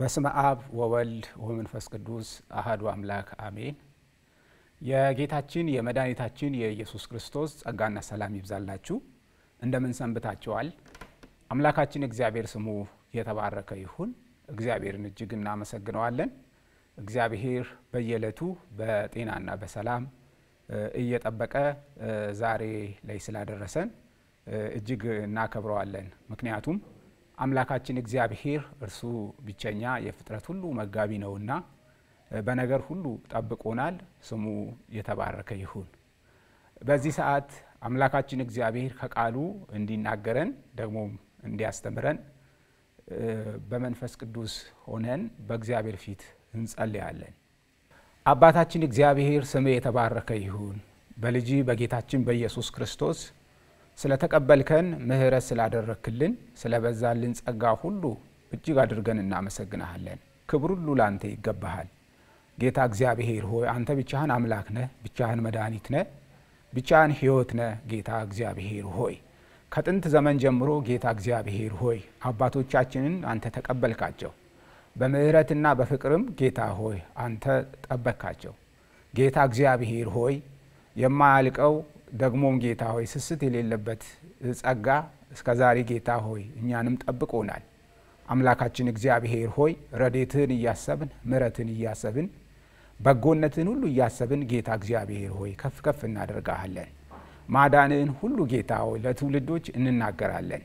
በስመ አብ ወወልድ ወመንፈስ ቅዱስ አህዱ አምላክ አሜን። የጌታችን የመድኃኒታችን የኢየሱስ ክርስቶስ ጸጋና ሰላም ይብዛላችሁ። እንደምን ሰንብታችኋል? አምላካችን እግዚአብሔር ስሙ የተባረከ ይሁን። እግዚአብሔርን እጅግ እናመሰግነዋለን። እግዚአብሔር በየዕለቱ በጤናና በሰላም እየጠበቀ ዛሬ ላይ ስላደረሰን እጅግ እናከብረዋለን። ምክንያቱም አምላካችን እግዚአብሔር እርሱ ብቸኛ የፍጥረት ሁሉ መጋቢ ነውና በነገር ሁሉ ጠብቆናል። ስሙ የተባረከ ይሁን። በዚህ ሰዓት አምላካችን እግዚአብሔር ከቃሉ እንዲናገረን ደግሞም እንዲያስተምረን በመንፈስ ቅዱስ ሆነን በእግዚአብሔር ፊት እንጸልያለን። አባታችን እግዚአብሔር ስም የተባረከ ይሁን። በልጅ በጌታችን በኢየሱስ ክርስቶስ ስለተቀበልከን ምህረት ስላደረክልን ስለበዛልን ጸጋ ሁሉ እጅግ አድርገን እናመሰግናሃለን። ክብር ሁሉ ላንተ ይገባሃል። ጌታ እግዚአብሔር ሆይ አንተ ብቻህን አምላክ ነህ፣ ብቻህን መድኃኒት ነህ፣ ብቻህን ሕይወት ነህ። ጌታ እግዚአብሔር ሆይ ከጥንት ዘመን ጀምሮ ጌታ እግዚአብሔር ሆይ አባቶቻችንን አንተ ተቀበልካቸው። በምህረትና በፍቅርም ጌታ ሆይ አንተ ጠበካቸው። ጌታ እግዚአብሔር ሆይ የማያልቀው ደግሞም ጌታ ሆይ ስስት የሌለበት ጸጋ እስከ ዛሬ ጌታ ሆይ እኛንም ጠብቆናል። አምላካችን እግዚአብሔር ሆይ ረዴትህን እያሰብን ምረትን እያሰብን በጎነትን ሁሉ እያሰብን ጌታ እግዚአብሔር ሆይ ከፍ ከፍ እናደርጋለን ማዳንህን ሁሉ ጌታ ሆይ ለትውልዶች እንናገራለን።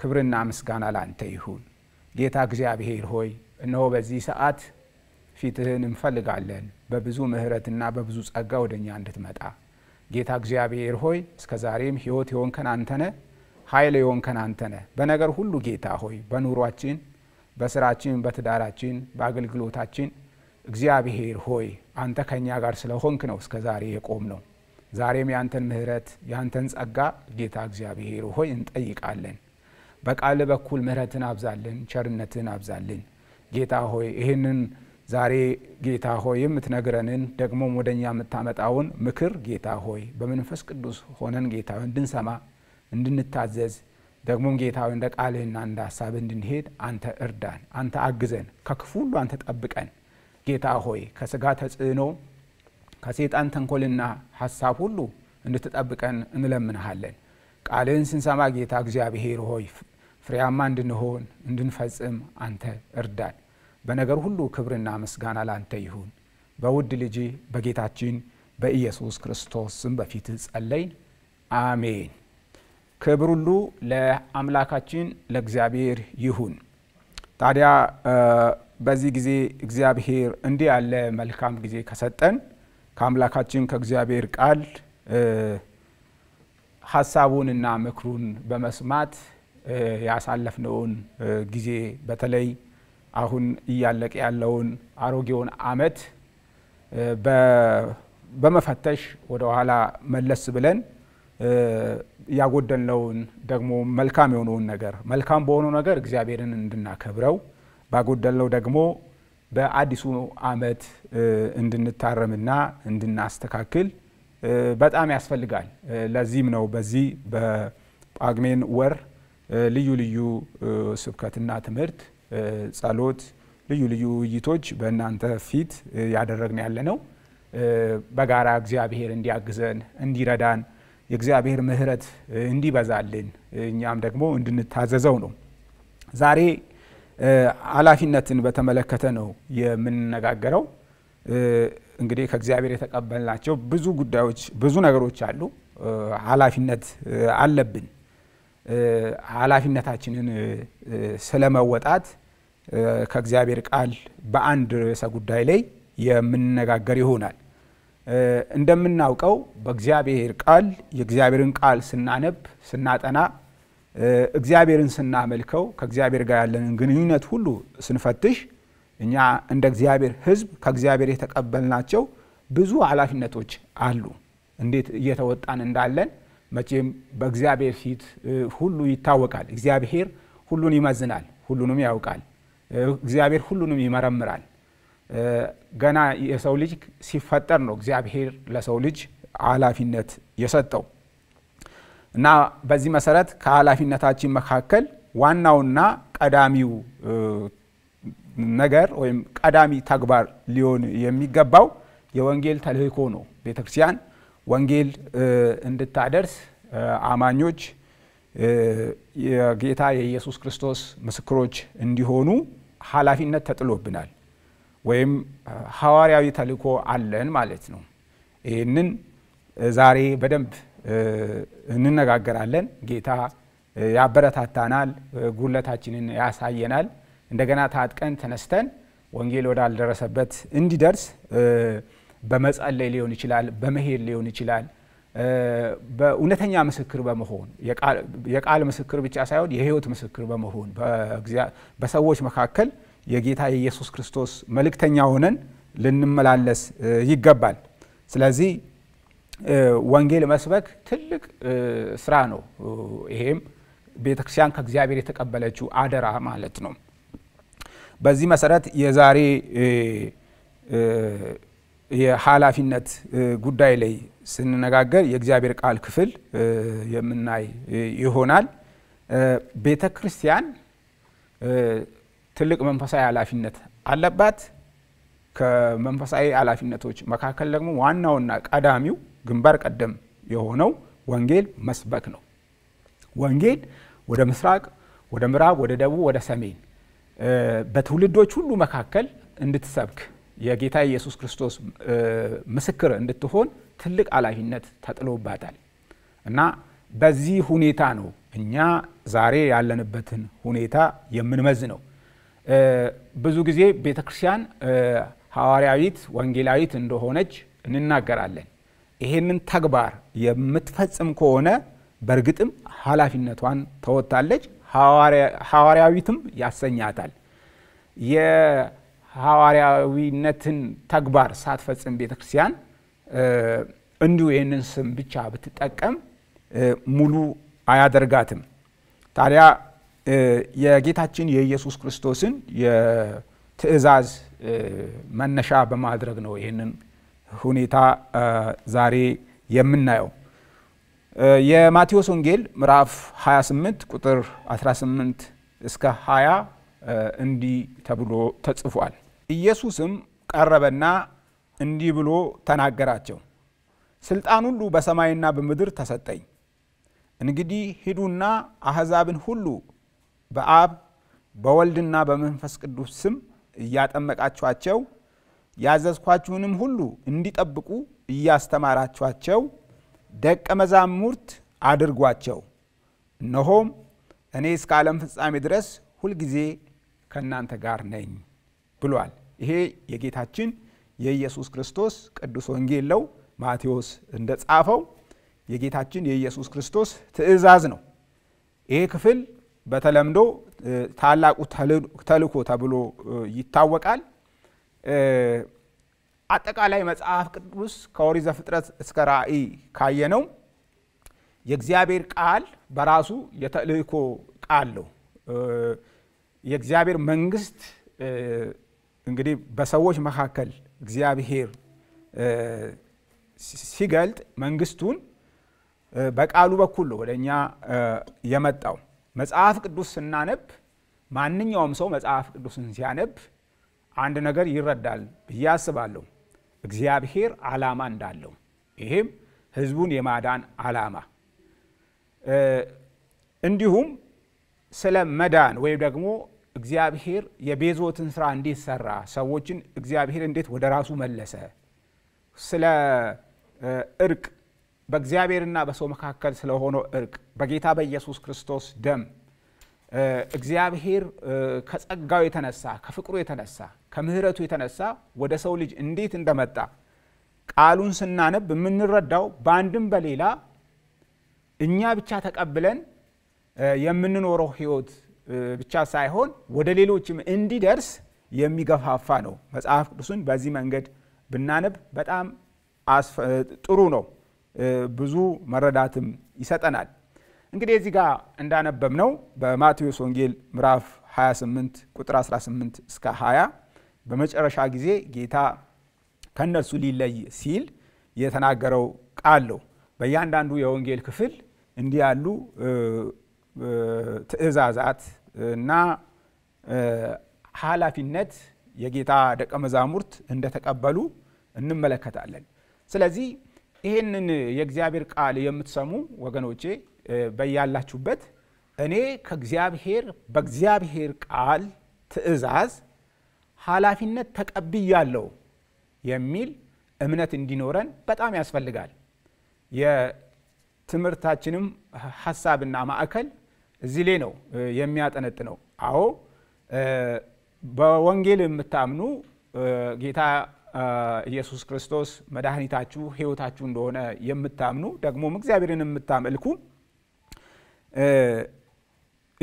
ክብርና ምስጋና ላንተ ይሁን። ጌታ እግዚአብሔር ሆይ እነሆ በዚህ ሰዓት ፊትህን እንፈልጋለን። በብዙ ምህረትና በብዙ ጸጋ ወደ እኛ እንድትመጣ ጌታ እግዚአብሔር ሆይ እስከ ዛሬም ህይወት የሆንከን አንተነ ኃይል የሆንከን አንተነ በነገር ሁሉ ጌታ ሆይ በኑሯችን፣ በስራችን፣ በትዳራችን፣ በአገልግሎታችን እግዚአብሔር ሆይ አንተ ከእኛ ጋር ስለሆንክ ነው እስከ ዛሬ የቆም ነው። ዛሬም ያንተን ምህረት የአንተን ጸጋ ጌታ እግዚአብሔር ሆይ እንጠይቃለን። በቃል በኩል ምህረትን አብዛልን፣ ቸርነትን አብዛልን ጌታ ሆይ ይህንን ዛሬ ጌታ ሆይ የምትነግረንን ደግሞ ወደ እኛ የምታመጣውን ምክር ጌታ ሆይ በመንፈስ ቅዱስ ሆነን ጌታ እንድንሰማ እንድንታዘዝ ደግሞም ጌታ እንደ ቃልህና እንደ ሀሳብ እንድንሄድ አንተ እርዳን፣ አንተ አግዘን፣ ከክፉ ሁሉ አንተ ጠብቀን። ጌታ ሆይ ከስጋ ተጽዕኖ ከሴጣን ተንኮልና ሀሳብ ሁሉ እንድትጠብቀን እንለምንሃለን። ቃልህን ስንሰማ ጌታ እግዚአብሔር ሆይ ፍሬያማ እንድንሆን እንድንፈጽም አንተ እርዳን። በነገር ሁሉ ክብርና ምስጋና ላንተ ይሁን። በውድ ልጅ በጌታችን በኢየሱስ ክርስቶስ ስም በፊት ጸለይን፣ አሜን። ክብር ሁሉ ለአምላካችን ለእግዚአብሔር ይሁን። ታዲያ በዚህ ጊዜ እግዚአብሔር እንዲህ ያለ መልካም ጊዜ ከሰጠን ከአምላካችን ከእግዚአብሔር ቃል ሀሳቡንና ምክሩን በመስማት ያሳለፍነውን ጊዜ በተለይ አሁን እያለቀ ያለውን አሮጌውን አመት በመፈተሽ ወደ ኋላ መለስ ብለን ያጎደልነውን ደግሞ መልካም የሆነውን ነገር መልካም በሆነው ነገር እግዚአብሔርን እንድናከብረው ባጎደልነው ደግሞ በአዲሱ አመት እንድንታረምና እንድናስተካክል በጣም ያስፈልጋል። ለዚህም ነው በዚህ በጳጉሜን ወር ልዩ ልዩ ስብከትና ትምህርት ጸሎት፣ ልዩ ልዩ ውይይቶች በእናንተ ፊት ያደረግን ያለ ነው። በጋራ እግዚአብሔር እንዲያግዘን እንዲረዳን የእግዚአብሔር ምሕረት እንዲበዛልን እኛም ደግሞ እንድንታዘዘው ነው። ዛሬ ኃላፊነትን በተመለከተ ነው የምንነጋገረው። እንግዲህ ከእግዚአብሔር የተቀበልናቸው ብዙ ጉዳዮች ብዙ ነገሮች አሉ። ኃላፊነት አለብን። ኃላፊነታችንን ስለመወጣት ከእግዚአብሔር ቃል በአንድ ርዕሰ ጉዳይ ላይ የምንነጋገር ይሆናል። እንደምናውቀው በእግዚአብሔር ቃል የእግዚአብሔርን ቃል ስናነብ፣ ስናጠና፣ እግዚአብሔርን ስናመልከው፣ ከእግዚአብሔር ጋር ያለንን ግንኙነት ሁሉ ስንፈትሽ እኛ እንደ እግዚአብሔር ሕዝብ ከእግዚአብሔር የተቀበልናቸው ብዙ ኃላፊነቶች አሉ። እንዴት እየተወጣን እንዳለን መቼም በእግዚአብሔር ፊት ሁሉ ይታወቃል። እግዚአብሔር ሁሉን ይመዝናል፣ ሁሉንም ያውቃል። እግዚአብሔር ሁሉንም ይመረምራል። ገና የሰው ልጅ ሲፈጠር ነው እግዚአብሔር ለሰው ልጅ ኃላፊነት የሰጠው እና በዚህ መሰረት ከኃላፊነታችን መካከል ዋናውና ቀዳሚው ነገር ወይም ቀዳሚ ተግባር ሊሆን የሚገባው የወንጌል ተልእኮ ነው። ቤተ ክርስቲያን ወንጌል እንድታደርስ አማኞች የጌታ የኢየሱስ ክርስቶስ ምስክሮች እንዲሆኑ ኃላፊነት ተጥሎብናል ወይም ሐዋርያዊ ተልእኮ አለን ማለት ነው። ይህንን ዛሬ በደንብ እንነጋገራለን። ጌታ ያበረታታናል፣ ጉለታችንን ያሳየናል። እንደገና ታጥቀን ተነስተን ወንጌል ወዳልደረሰበት እንዲደርስ በመጸለይ ሊሆን ይችላል፣ በመሄድ ሊሆን ይችላል በእውነተኛ ምስክር በመሆን የቃል ምስክር ብቻ ሳይሆን የህይወት ምስክር በመሆን በሰዎች መካከል የጌታ የኢየሱስ ክርስቶስ መልእክተኛ ሆነን ልንመላለስ ይገባል። ስለዚህ ወንጌል መስበክ ትልቅ ስራ ነው። ይሄም ቤተክርስቲያን ከእግዚአብሔር የተቀበለችው አደራ ማለት ነው። በዚህ መሰረት የዛሬ የኃላፊነት ጉዳይ ላይ ስንነጋገር የእግዚአብሔር ቃል ክፍል የምናይ ይሆናል። ቤተ ክርስቲያን ትልቅ መንፈሳዊ ኃላፊነት አለባት። ከመንፈሳዊ ኃላፊነቶች መካከል ደግሞ ዋናውና ቀዳሚው ግንባር ቀደም የሆነው ወንጌል መስበክ ነው። ወንጌል ወደ ምስራቅ፣ ወደ ምዕራብ፣ ወደ ደቡብ፣ ወደ ሰሜን በትውልዶች ሁሉ መካከል እንድትሰብክ የጌታ ኢየሱስ ክርስቶስ ምስክር እንድትሆን ትልቅ ኃላፊነት ተጥሎባታል እና በዚህ ሁኔታ ነው እኛ ዛሬ ያለንበትን ሁኔታ የምንመዝ ነው። ብዙ ጊዜ ቤተ ክርስቲያን ሐዋርያዊት ወንጌላዊት እንደሆነች እንናገራለን። ይሄንን ተግባር የምትፈጽም ከሆነ በእርግጥም ኃላፊነቷን ተወታለች። ሐዋርያዊትም ያሰኛታል። ሐዋርያዊነትን ተግባር ሳትፈጽም ቤተ ክርስቲያን እንዲሁ ይህንን ስም ብቻ ብትጠቀም ሙሉ አያደርጋትም። ታዲያ የጌታችን የኢየሱስ ክርስቶስን የትእዛዝ መነሻ በማድረግ ነው ይህንን ሁኔታ ዛሬ የምናየው። የማቴዎስ ወንጌል ምዕራፍ 28 ቁጥር 18 እስከ 20 እንዲህ ተብሎ ተጽፏል። ኢየሱስም ቀረበና እንዲህ ብሎ ተናገራቸው፣ ስልጣን ሁሉ በሰማይና በምድር ተሰጠኝ። እንግዲህ ሂዱና አሕዛብን ሁሉ በአብ በወልድና በመንፈስ ቅዱስ ስም እያጠመቃችኋቸው ያዘዝኳችሁንም ሁሉ እንዲጠብቁ እያስተማራችኋቸው ደቀ መዛሙርት አድርጓቸው። እነሆም እኔ እስከ ዓለም ፍጻሜ ድረስ ሁልጊዜ ከእናንተ ጋር ነኝ። ብሏል። ይሄ የጌታችን የኢየሱስ ክርስቶስ ቅዱስ ወንጌል ነው። ማቴዎስ እንደጻፈው የጌታችን የኢየሱስ ክርስቶስ ትእዛዝ ነው። ይሄ ክፍል በተለምዶ ታላቁ ተልኮ ተብሎ ይታወቃል። አጠቃላይ መጽሐፍ ቅዱስ ከኦሪት ዘፍጥረት እስከ ራእይ ካየነው የእግዚአብሔር ቃል በራሱ የተልእኮ ቃል ነው። የእግዚአብሔር መንግስት እንግዲህ በሰዎች መካከል እግዚአብሔር ሲገልጥ መንግስቱን በቃሉ በኩል ነው ወደ እኛ የመጣው። መጽሐፍ ቅዱስ ስናነብ ማንኛውም ሰው መጽሐፍ ቅዱስን ሲያነብ አንድ ነገር ይረዳል ብዬ አስባለሁ። እግዚአብሔር ዓላማ እንዳለው ይሄም ህዝቡን የማዳን ዓላማ እንዲሁም ስለ መዳን ወይም ደግሞ እግዚአብሔር የቤዞትን ስራ እንዴት ሰራ፣ ሰዎችን እግዚአብሔር እንዴት ወደ ራሱ መለሰ፣ ስለ እርቅ በእግዚአብሔርና በሰው መካከል ስለሆነው እርቅ በጌታ በኢየሱስ ክርስቶስ ደም እግዚአብሔር ከጸጋው የተነሳ ከፍቅሩ የተነሳ ከምሕረቱ የተነሳ ወደ ሰው ልጅ እንዴት እንደመጣ ቃሉን ስናነብ የምንረዳው በአንድም በሌላ እኛ ብቻ ተቀብለን የምንኖረው ህይወት ብቻ ሳይሆን ወደ ሌሎችም እንዲደርስ የሚገፋፋ ነው። መጽሐፍ ቅዱስን በዚህ መንገድ ብናነብ በጣም ጥሩ ነው። ብዙ መረዳትም ይሰጠናል። እንግዲህ እዚህ ጋር እንዳነበብ ነው በማቴዎስ ወንጌል ምዕራፍ 28 ቁጥር 18 እስከ 20 በመጨረሻ ጊዜ ጌታ ከእነርሱ ሊለይ ሲል የተናገረው ቃል ነው። በእያንዳንዱ የወንጌል ክፍል እንዲህ ያሉ ትእዛዛት እና ኃላፊነት የጌታ ደቀ መዛሙርት እንደተቀበሉ እንመለከታለን። ስለዚህ ይህንን የእግዚአብሔር ቃል የምትሰሙ ወገኖቼ በያላችሁበት እኔ ከእግዚአብሔር በእግዚአብሔር ቃል ትእዛዝ ኃላፊነት ተቀብያለሁ የሚል እምነት እንዲኖረን በጣም ያስፈልጋል። የትምህርታችንም ሀሳብና ማዕከል እዚህ ላይ ነው የሚያጠነጥነው። አዎ በወንጌል የምታምኑ ጌታ ኢየሱስ ክርስቶስ መድኃኒታችሁ ሕይወታችሁ እንደሆነ የምታምኑ ደግሞም እግዚአብሔርን የምታመልኩ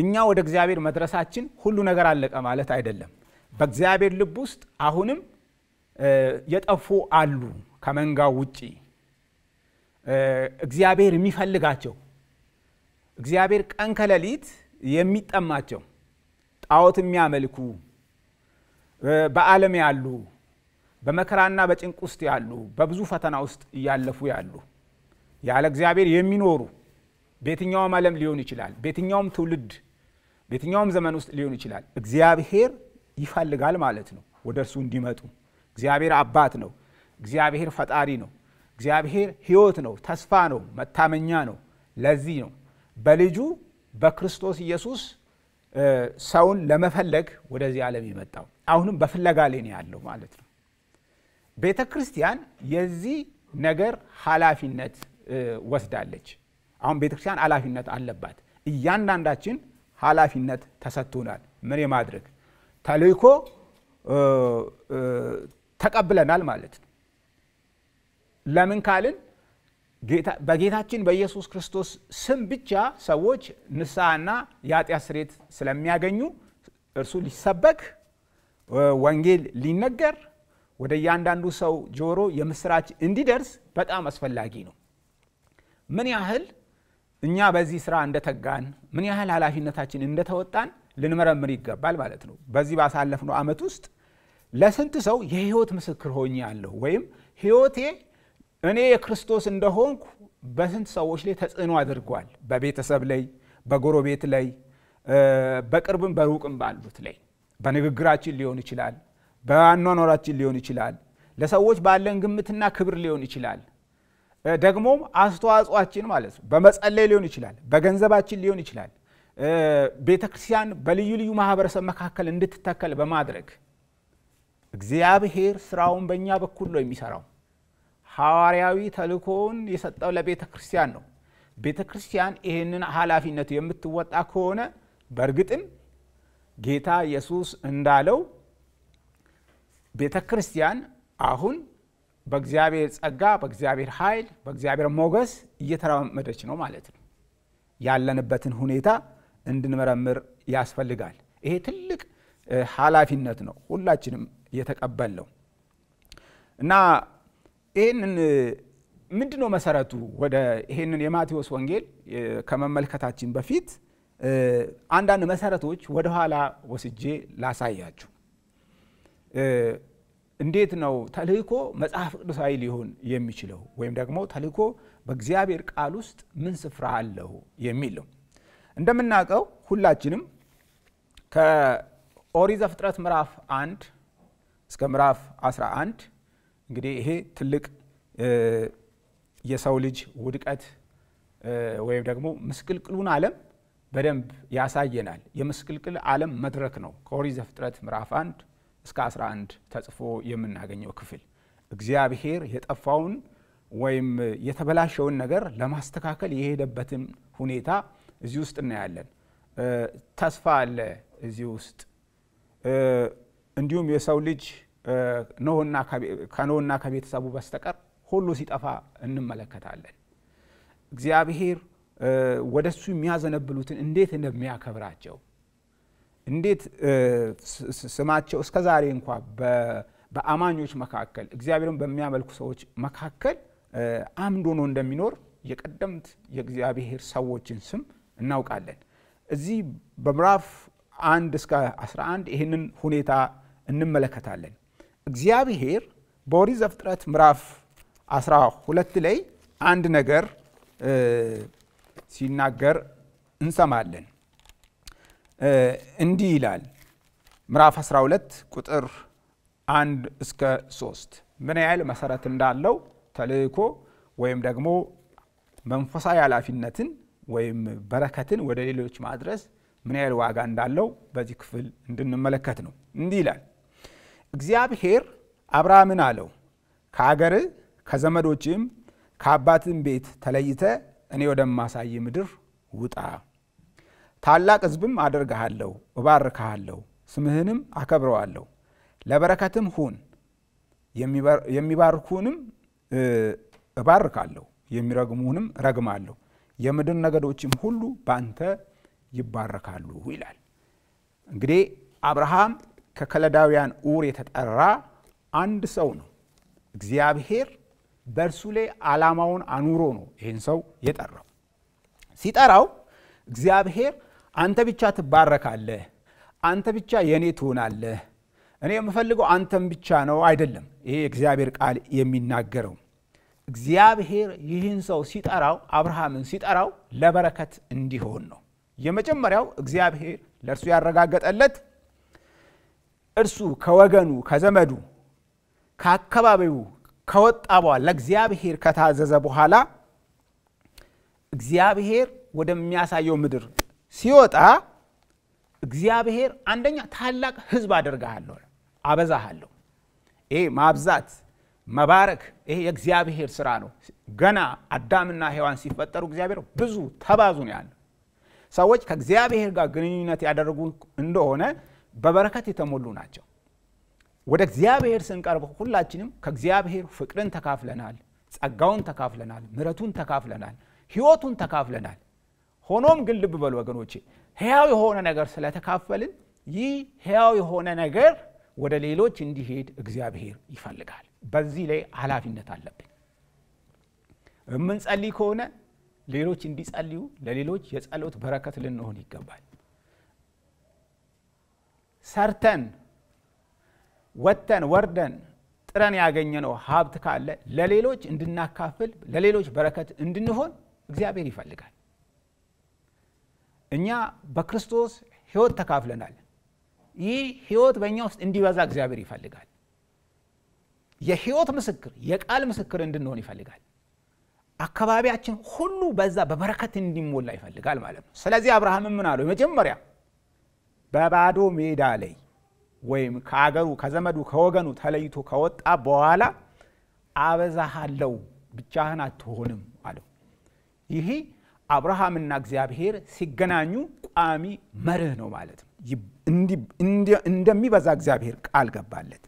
እኛ ወደ እግዚአብሔር መድረሳችን ሁሉ ነገር አለቀ ማለት አይደለም። በእግዚአብሔር ልብ ውስጥ አሁንም የጠፉ አሉ ከመንጋው ውጪ እግዚአብሔር የሚፈልጋቸው እግዚአብሔር ቀን ከሌሊት የሚጠማቸው ጣዖት የሚያመልኩ በዓለም ያሉ በመከራና በጭንቅ ውስጥ ያሉ በብዙ ፈተና ውስጥ እያለፉ ያሉ ያለ እግዚአብሔር የሚኖሩ በየትኛውም ዓለም ሊሆን ይችላል፣ በየትኛውም ትውልድ፣ በየትኛውም ዘመን ውስጥ ሊሆን ይችላል። እግዚአብሔር ይፈልጋል ማለት ነው ወደ እርሱ እንዲመጡ። እግዚአብሔር አባት ነው። እግዚአብሔር ፈጣሪ ነው። እግዚአብሔር ሕይወት ነው፣ ተስፋ ነው፣ መታመኛ ነው። ለዚህ ነው በልጁ በክርስቶስ ኢየሱስ ሰውን ለመፈለግ ወደዚህ ዓለም የመጣው አሁንም በፍለጋ ላይ ነው ያለው ማለት ነው። ቤተ ክርስቲያን የዚህ ነገር ኃላፊነት ወስዳለች። አሁን ቤተ ክርስቲያን ኃላፊነት አለባት። እያንዳንዳችን ኃላፊነት ተሰጥቶናል። ምን የማድረግ ተልእኮ ተቀብለናል ማለት ነው። ለምን ካልን በጌታችን በኢየሱስ ክርስቶስ ስም ብቻ ሰዎች ንስሐና የአጢያ ስሬት ስለሚያገኙ እርሱ ሊሰበክ ወንጌል ሊነገር ወደ እያንዳንዱ ሰው ጆሮ የምስራች እንዲደርስ በጣም አስፈላጊ ነው ምን ያህል እኛ በዚህ ስራ እንደተጋን ምን ያህል ኃላፊነታችን እንደተወጣን ልንመረምር ይገባል ማለት ነው በዚህ ባሳለፍነው አመት ውስጥ ለስንት ሰው የህይወት ምስክር ሆኜ ያለሁ ወይም ህይወቴ እኔ የክርስቶስ እንደሆንኩ በስንት ሰዎች ላይ ተጽዕኖ አድርጓል። በቤተሰብ ላይ፣ በጎረቤት ላይ፣ በቅርብም በሩቅም ባሉት ላይ በንግግራችን ሊሆን ይችላል፣ በአኗኗራችን ሊሆን ይችላል፣ ለሰዎች ባለን ግምትና ክብር ሊሆን ይችላል። ደግሞም አስተዋጽኦችን ማለት ነው። በመጸለይ ሊሆን ይችላል፣ በገንዘባችን ሊሆን ይችላል። ቤተ ክርስቲያን በልዩ ልዩ ማህበረሰብ መካከል እንድትተከል በማድረግ እግዚአብሔር ስራውን በእኛ በኩል ነው የሚሰራው። ሐዋርያዊ ተልእኮውን የሰጠው ለቤተ ክርስቲያን ነው። ቤተ ክርስቲያን ይህንን ኃላፊነት የምትወጣ ከሆነ በእርግጥም ጌታ ኢየሱስ እንዳለው ቤተ ክርስቲያን አሁን በእግዚአብሔር ጸጋ፣ በእግዚአብሔር ኃይል፣ በእግዚአብሔር ሞገስ እየተራመደች ነው ማለት ነው። ያለንበትን ሁኔታ እንድንመረምር ያስፈልጋል። ይሄ ትልቅ ኃላፊነት ነው ሁላችንም ነው እና ይህንን ምንድ ነው መሰረቱ? ወደ ይህንን የማቴዎስ ወንጌል ከመመልከታችን በፊት አንዳንድ መሰረቶች ወደኋላ ወስጄ ላሳያችሁ። እንዴት ነው ተልእኮ መጽሐፍ ቅዱሳዊ ሊሆን የሚችለው ወይም ደግሞ ተልእኮ በእግዚአብሔር ቃል ውስጥ ምን ስፍራ አለው የሚል ነው። እንደምናውቀው ሁላችንም ከኦሪት ዘፍጥረት ምዕራፍ አንድ እስከ ምዕራፍ 11 እንግዲህ ይሄ ትልቅ የሰው ልጅ ውድቀት ወይም ደግሞ ምስቅልቅሉን ዓለም በደንብ ያሳየናል። የምስቅልቅል ዓለም መድረክ ነው። ከኦሪት ዘፍጥረት ምዕራፍ 1 እስከ 11 ተጽፎ የምናገኘው ክፍል እግዚአብሔር የጠፋውን ወይም የተበላሸውን ነገር ለማስተካከል የሄደበትን ሁኔታ እዚህ ውስጥ እናያለን። ተስፋ አለ እዚህ ውስጥ እንዲሁም የሰው ልጅ ከኖህና ከቤተሰቡ በስተቀር ሁሉ ሲጠፋ እንመለከታለን። እግዚአብሔር ወደ እሱ የሚያዘነብሉትን እንዴት እንደሚያከብራቸው እንዴት ስማቸው እስከ ዛሬ እንኳ በአማኞች መካከል እግዚአብሔርን በሚያመልኩ ሰዎች መካከል አምድ ሆኖ እንደሚኖር የቀደምት የእግዚአብሔር ሰዎችን ስም እናውቃለን። እዚህ በምዕራፍ አንድ እስከ 11 ይህንን ሁኔታ እንመለከታለን። እግዚአብሔር በኦሪት ዘፍጥረት ምዕራፍ 12 ላይ አንድ ነገር ሲናገር እንሰማለን። እንዲህ ይላል ምዕራፍ 12 ቁጥር አንድ እስከ ሶስት ምን ያህል መሰረት እንዳለው ተልእኮ ወይም ደግሞ መንፈሳዊ ኃላፊነትን ወይም በረከትን ወደ ሌሎች ማድረስ ምን ያህል ዋጋ እንዳለው በዚህ ክፍል እንድንመለከት ነው። እንዲህ ይላል እግዚአብሔር አብርሃምን አለው ከአገር ከዘመዶችም ከአባትም ቤት ተለይተ እኔ ወደማሳይ ምድር ውጣ፣ ታላቅ ህዝብም አደርግሃለሁ፣ እባርክሃለሁ፣ ስምህንም አከብረዋለሁ፣ ለበረከትም ሁን፣ የሚባርኩንም እባርካለሁ፣ የሚረግሙንም ረግማለሁ፣ የምድር ነገዶችም ሁሉ በአንተ ይባረካሉ ይላል። እንግዲህ አብርሃም ከከለዳውያን ኡር የተጠራ አንድ ሰው ነው። እግዚአብሔር በእርሱ ላይ ዓላማውን አኑሮ ነው ይህን ሰው የጠራው። ሲጠራው እግዚአብሔር አንተ ብቻ ትባረካለህ፣ አንተ ብቻ የእኔ ትሆናለህ፣ እኔ የምፈልገው አንተም ብቻ ነው አይደለም። ይሄ እግዚአብሔር ቃል የሚናገረው እግዚአብሔር ይህን ሰው ሲጠራው አብርሃምን ሲጠራው ለበረከት እንዲሆን ነው። የመጀመሪያው እግዚአብሔር ለእርሱ ያረጋገጠለት እርሱ ከወገኑ ከዘመዱ ከአካባቢው ከወጣ በኋላ ለእግዚአብሔር ከታዘዘ በኋላ እግዚአብሔር ወደሚያሳየው ምድር ሲወጣ እግዚአብሔር አንደኛ ታላቅ ህዝብ አደርግሃለሁ፣ አበዛሃለሁ። ይሄ ማብዛት መባረክ፣ ይሄ የእግዚአብሔር ስራ ነው። ገና አዳምና ሔዋን ሲፈጠሩ እግዚአብሔር ብዙ ተባዙ ነው ያለ። ሰዎች ከእግዚአብሔር ጋር ግንኙነት ያደረጉ እንደሆነ በበረከት የተሞሉ ናቸው ወደ እግዚአብሔር ስንቀርብ ሁላችንም ከእግዚአብሔር ፍቅርን ተካፍለናል ጸጋውን ተካፍለናል ምረቱን ተካፍለናል ህይወቱን ተካፍለናል ሆኖም ግን ልብ በል ወገኖቼ ህያው የሆነ ነገር ስለተካፈልን ይህ ህያው የሆነ ነገር ወደ ሌሎች እንዲሄድ እግዚአብሔር ይፈልጋል በዚህ ላይ ኃላፊነት አለብን የምንጸልይ ከሆነ ሌሎች እንዲጸልዩ ለሌሎች የጸሎት በረከት ልንሆን ይገባል ሰርተን ወጥተን ወርደን ጥረን ያገኘነው ሀብት ካለ ለሌሎች እንድናካፍል ለሌሎች በረከት እንድንሆን እግዚአብሔር ይፈልጋል። እኛ በክርስቶስ ህይወት ተካፍለናል። ይህ ህይወት በእኛ ውስጥ እንዲበዛ እግዚአብሔር ይፈልጋል። የህይወት ምስክር፣ የቃል ምስክር እንድንሆን ይፈልጋል። አካባቢያችን ሁሉ በዛ በበረከት እንዲሞላ ይፈልጋል ማለት ነው። ስለዚህ አብርሃም ምን አለው? የመጀመሪያ በባዶ ሜዳ ላይ ወይም ከአገሩ ከዘመዱ ከወገኑ ተለይቶ ከወጣ በኋላ አበዛሃለው ብቻህን አትሆንም አለው። ይሄ አብርሃምና እግዚአብሔር ሲገናኙ ቋሚ መርህ ነው ማለት ነው። እንደሚበዛ እግዚአብሔር ቃል ገባለት።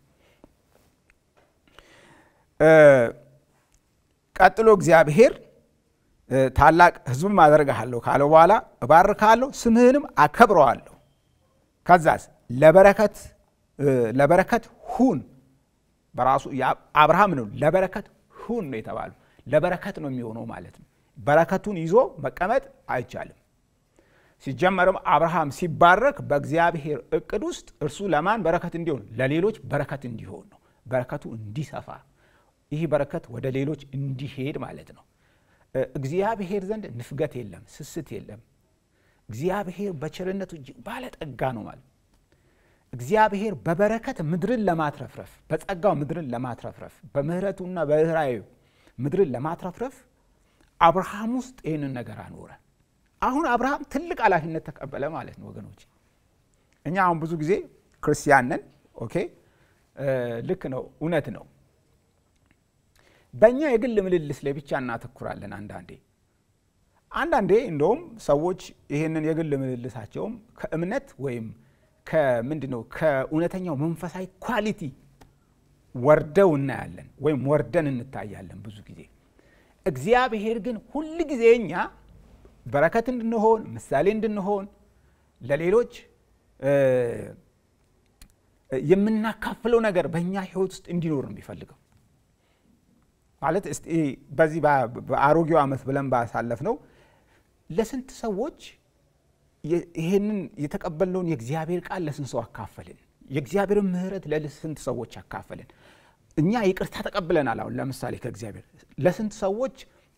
ቀጥሎ እግዚአብሔር ታላቅ ሕዝብ አደርግሃለሁ ካለው በኋላ እባርካለሁ፣ ስምህንም አከብረዋለሁ ከዛስ ለበረከት ለበረከት ሁን በራሱ አብርሃም ነው ለበረከት ሁን ነው የተባሉ ለበረከት ነው የሚሆነው ማለት ነው በረከቱን ይዞ መቀመጥ አይቻልም ሲጀመርም አብርሃም ሲባረክ በእግዚአብሔር እቅድ ውስጥ እርሱ ለማን በረከት እንዲሆን ለሌሎች በረከት እንዲሆን ነው በረከቱ እንዲሰፋ ይህ በረከት ወደ ሌሎች እንዲሄድ ማለት ነው እግዚአብሔር ዘንድ ንፍገት የለም ስስት የለም እግዚአብሔር በቸርነቱ እጅግ ባለጠጋ ነው ማለት እግዚአብሔር በበረከት ምድርን ለማትረፍረፍ በጸጋው ምድርን ለማትረፍረፍ በምህረቱና በርኅራኄው ምድርን ለማትረፍረፍ አብርሃም ውስጥ ይህንን ነገር አኖረ አሁን አብርሃም ትልቅ ኃላፊነት ተቀበለ ማለት ነው ወገኖች እኛ አሁን ብዙ ጊዜ ክርስቲያንን ኦኬ ልክ ነው እውነት ነው በእኛ የግል ምልልስ ላይ ብቻ እናተኩራለን አንዳንዴ አንዳንዴ እንደውም ሰዎች ይህንን የግል ምልልሳቸውም ከእምነት ወይም ከምንድ ነው ከእውነተኛው መንፈሳዊ ኳሊቲ ወርደው እናያለን ወይም ወርደን እንታያለን ብዙ ጊዜ እግዚአብሔር ግን ሁል ጊዜ እኛ በረከት እንድንሆን ምሳሌ እንድንሆን ለሌሎች የምናካፍለው ነገር በእኛ ህይወት ውስጥ እንዲኖር የሚፈልገው ማለት በዚህ በአሮጌው ዓመት ብለን ባሳለፍ ነው ለስንት ሰዎች ይሄንን የተቀበልነውን የእግዚአብሔር ቃል ለስንት ሰው አካፈልን? የእግዚአብሔርን ምህረት ለስንት ሰዎች አካፈልን? እኛ ይቅርታ ተቀብለናል። አሁን ለምሳሌ ከእግዚአብሔር ለስንት ሰዎች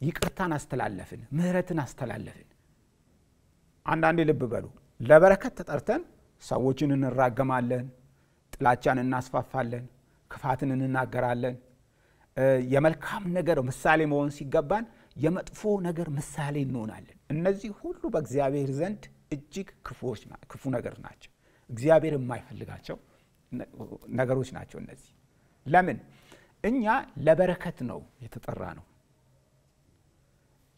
ይቅርታን አስተላለፍን? ምህረትን አስተላለፍን? አንዳንዴ ልብ በሉ፣ ለበረከት ተጠርተን ሰዎችን እንራገማለን፣ ጥላቻን እናስፋፋለን፣ ክፋትን እንናገራለን። የመልካም ነገር ምሳሌ መሆን ሲገባን የመጥፎ ነገር ምሳሌ እንሆናለን። እነዚህ ሁሉ በእግዚአብሔር ዘንድ እጅግ ክፉዎች ክፉ ነገር ናቸው። እግዚአብሔር የማይፈልጋቸው ነገሮች ናቸው። እነዚህ ለምን እኛ ለበረከት ነው የተጠራ ነው።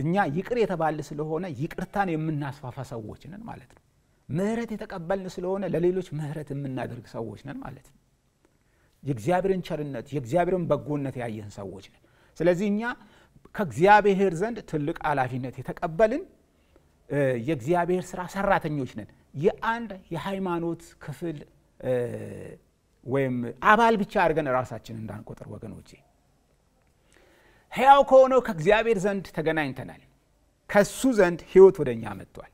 እኛ ይቅር የተባለ ስለሆነ ይቅርታን የምናስፋፋ ሰዎች ነን ማለት ነው። ምህረት የተቀበልን ስለሆነ ለሌሎች ምህረት የምናደርግ ሰዎች ነን ማለት ነው። የእግዚአብሔርን ቸርነት የእግዚአብሔርን በጎነት ያየን ሰዎች ነን። ስለዚህ እኛ ከእግዚአብሔር ዘንድ ትልቅ ኃላፊነት የተቀበልን የእግዚአብሔር ስራ ሰራተኞች ነን። የአንድ የሃይማኖት ክፍል ወይም አባል ብቻ አድርገን ራሳችን እንዳንቆጥር ወገኖቼ፣ ሕያው ከሆነው ከእግዚአብሔር ዘንድ ተገናኝተናል። ከሱ ዘንድ ህይወት ወደ እኛ መጥቷል።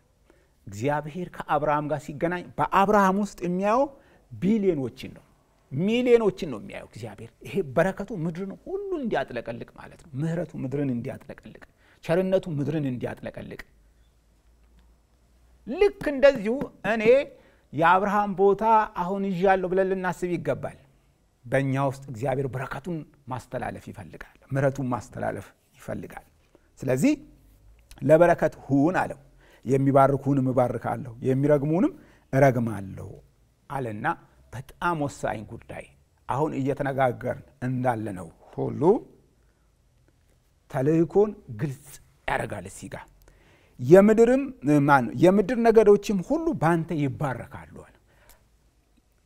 እግዚአብሔር ከአብርሃም ጋር ሲገናኝ በአብርሃም ውስጥ የሚያየው ቢሊዮኖችን ነው፣ ሚሊዮኖችን ነው የሚያየው እግዚአብሔር። ይሄ በረከቱ ምድርን ሁሉ እንዲያጥለቀልቅ ማለት ነው። ምህረቱ ምድርን እንዲያጥለቀልቅ፣ ቸርነቱ ምድርን እንዲያጥለቀልቅ ልክ እንደዚሁ እኔ የአብርሃም ቦታ አሁን ይዣለሁ ብለን ልናስብ ይገባል። በእኛ ውስጥ እግዚአብሔር በረከቱን ማስተላለፍ ይፈልጋል፣ ምረቱን ማስተላለፍ ይፈልጋል። ስለዚህ ለበረከት ሁን አለው። የሚባርኩንም እባርካለሁ፣ የሚረግሙንም እረግማለሁ አለና በጣም ወሳኝ ጉዳይ አሁን እየተነጋገርን እንዳለ ነው ሁሉ ተልእኮን ግልጽ ያደረጋል እዚህ ጋር የምድርም ማን የምድር ነገዶችም ሁሉ ባንተ ይባረካሉ አለ።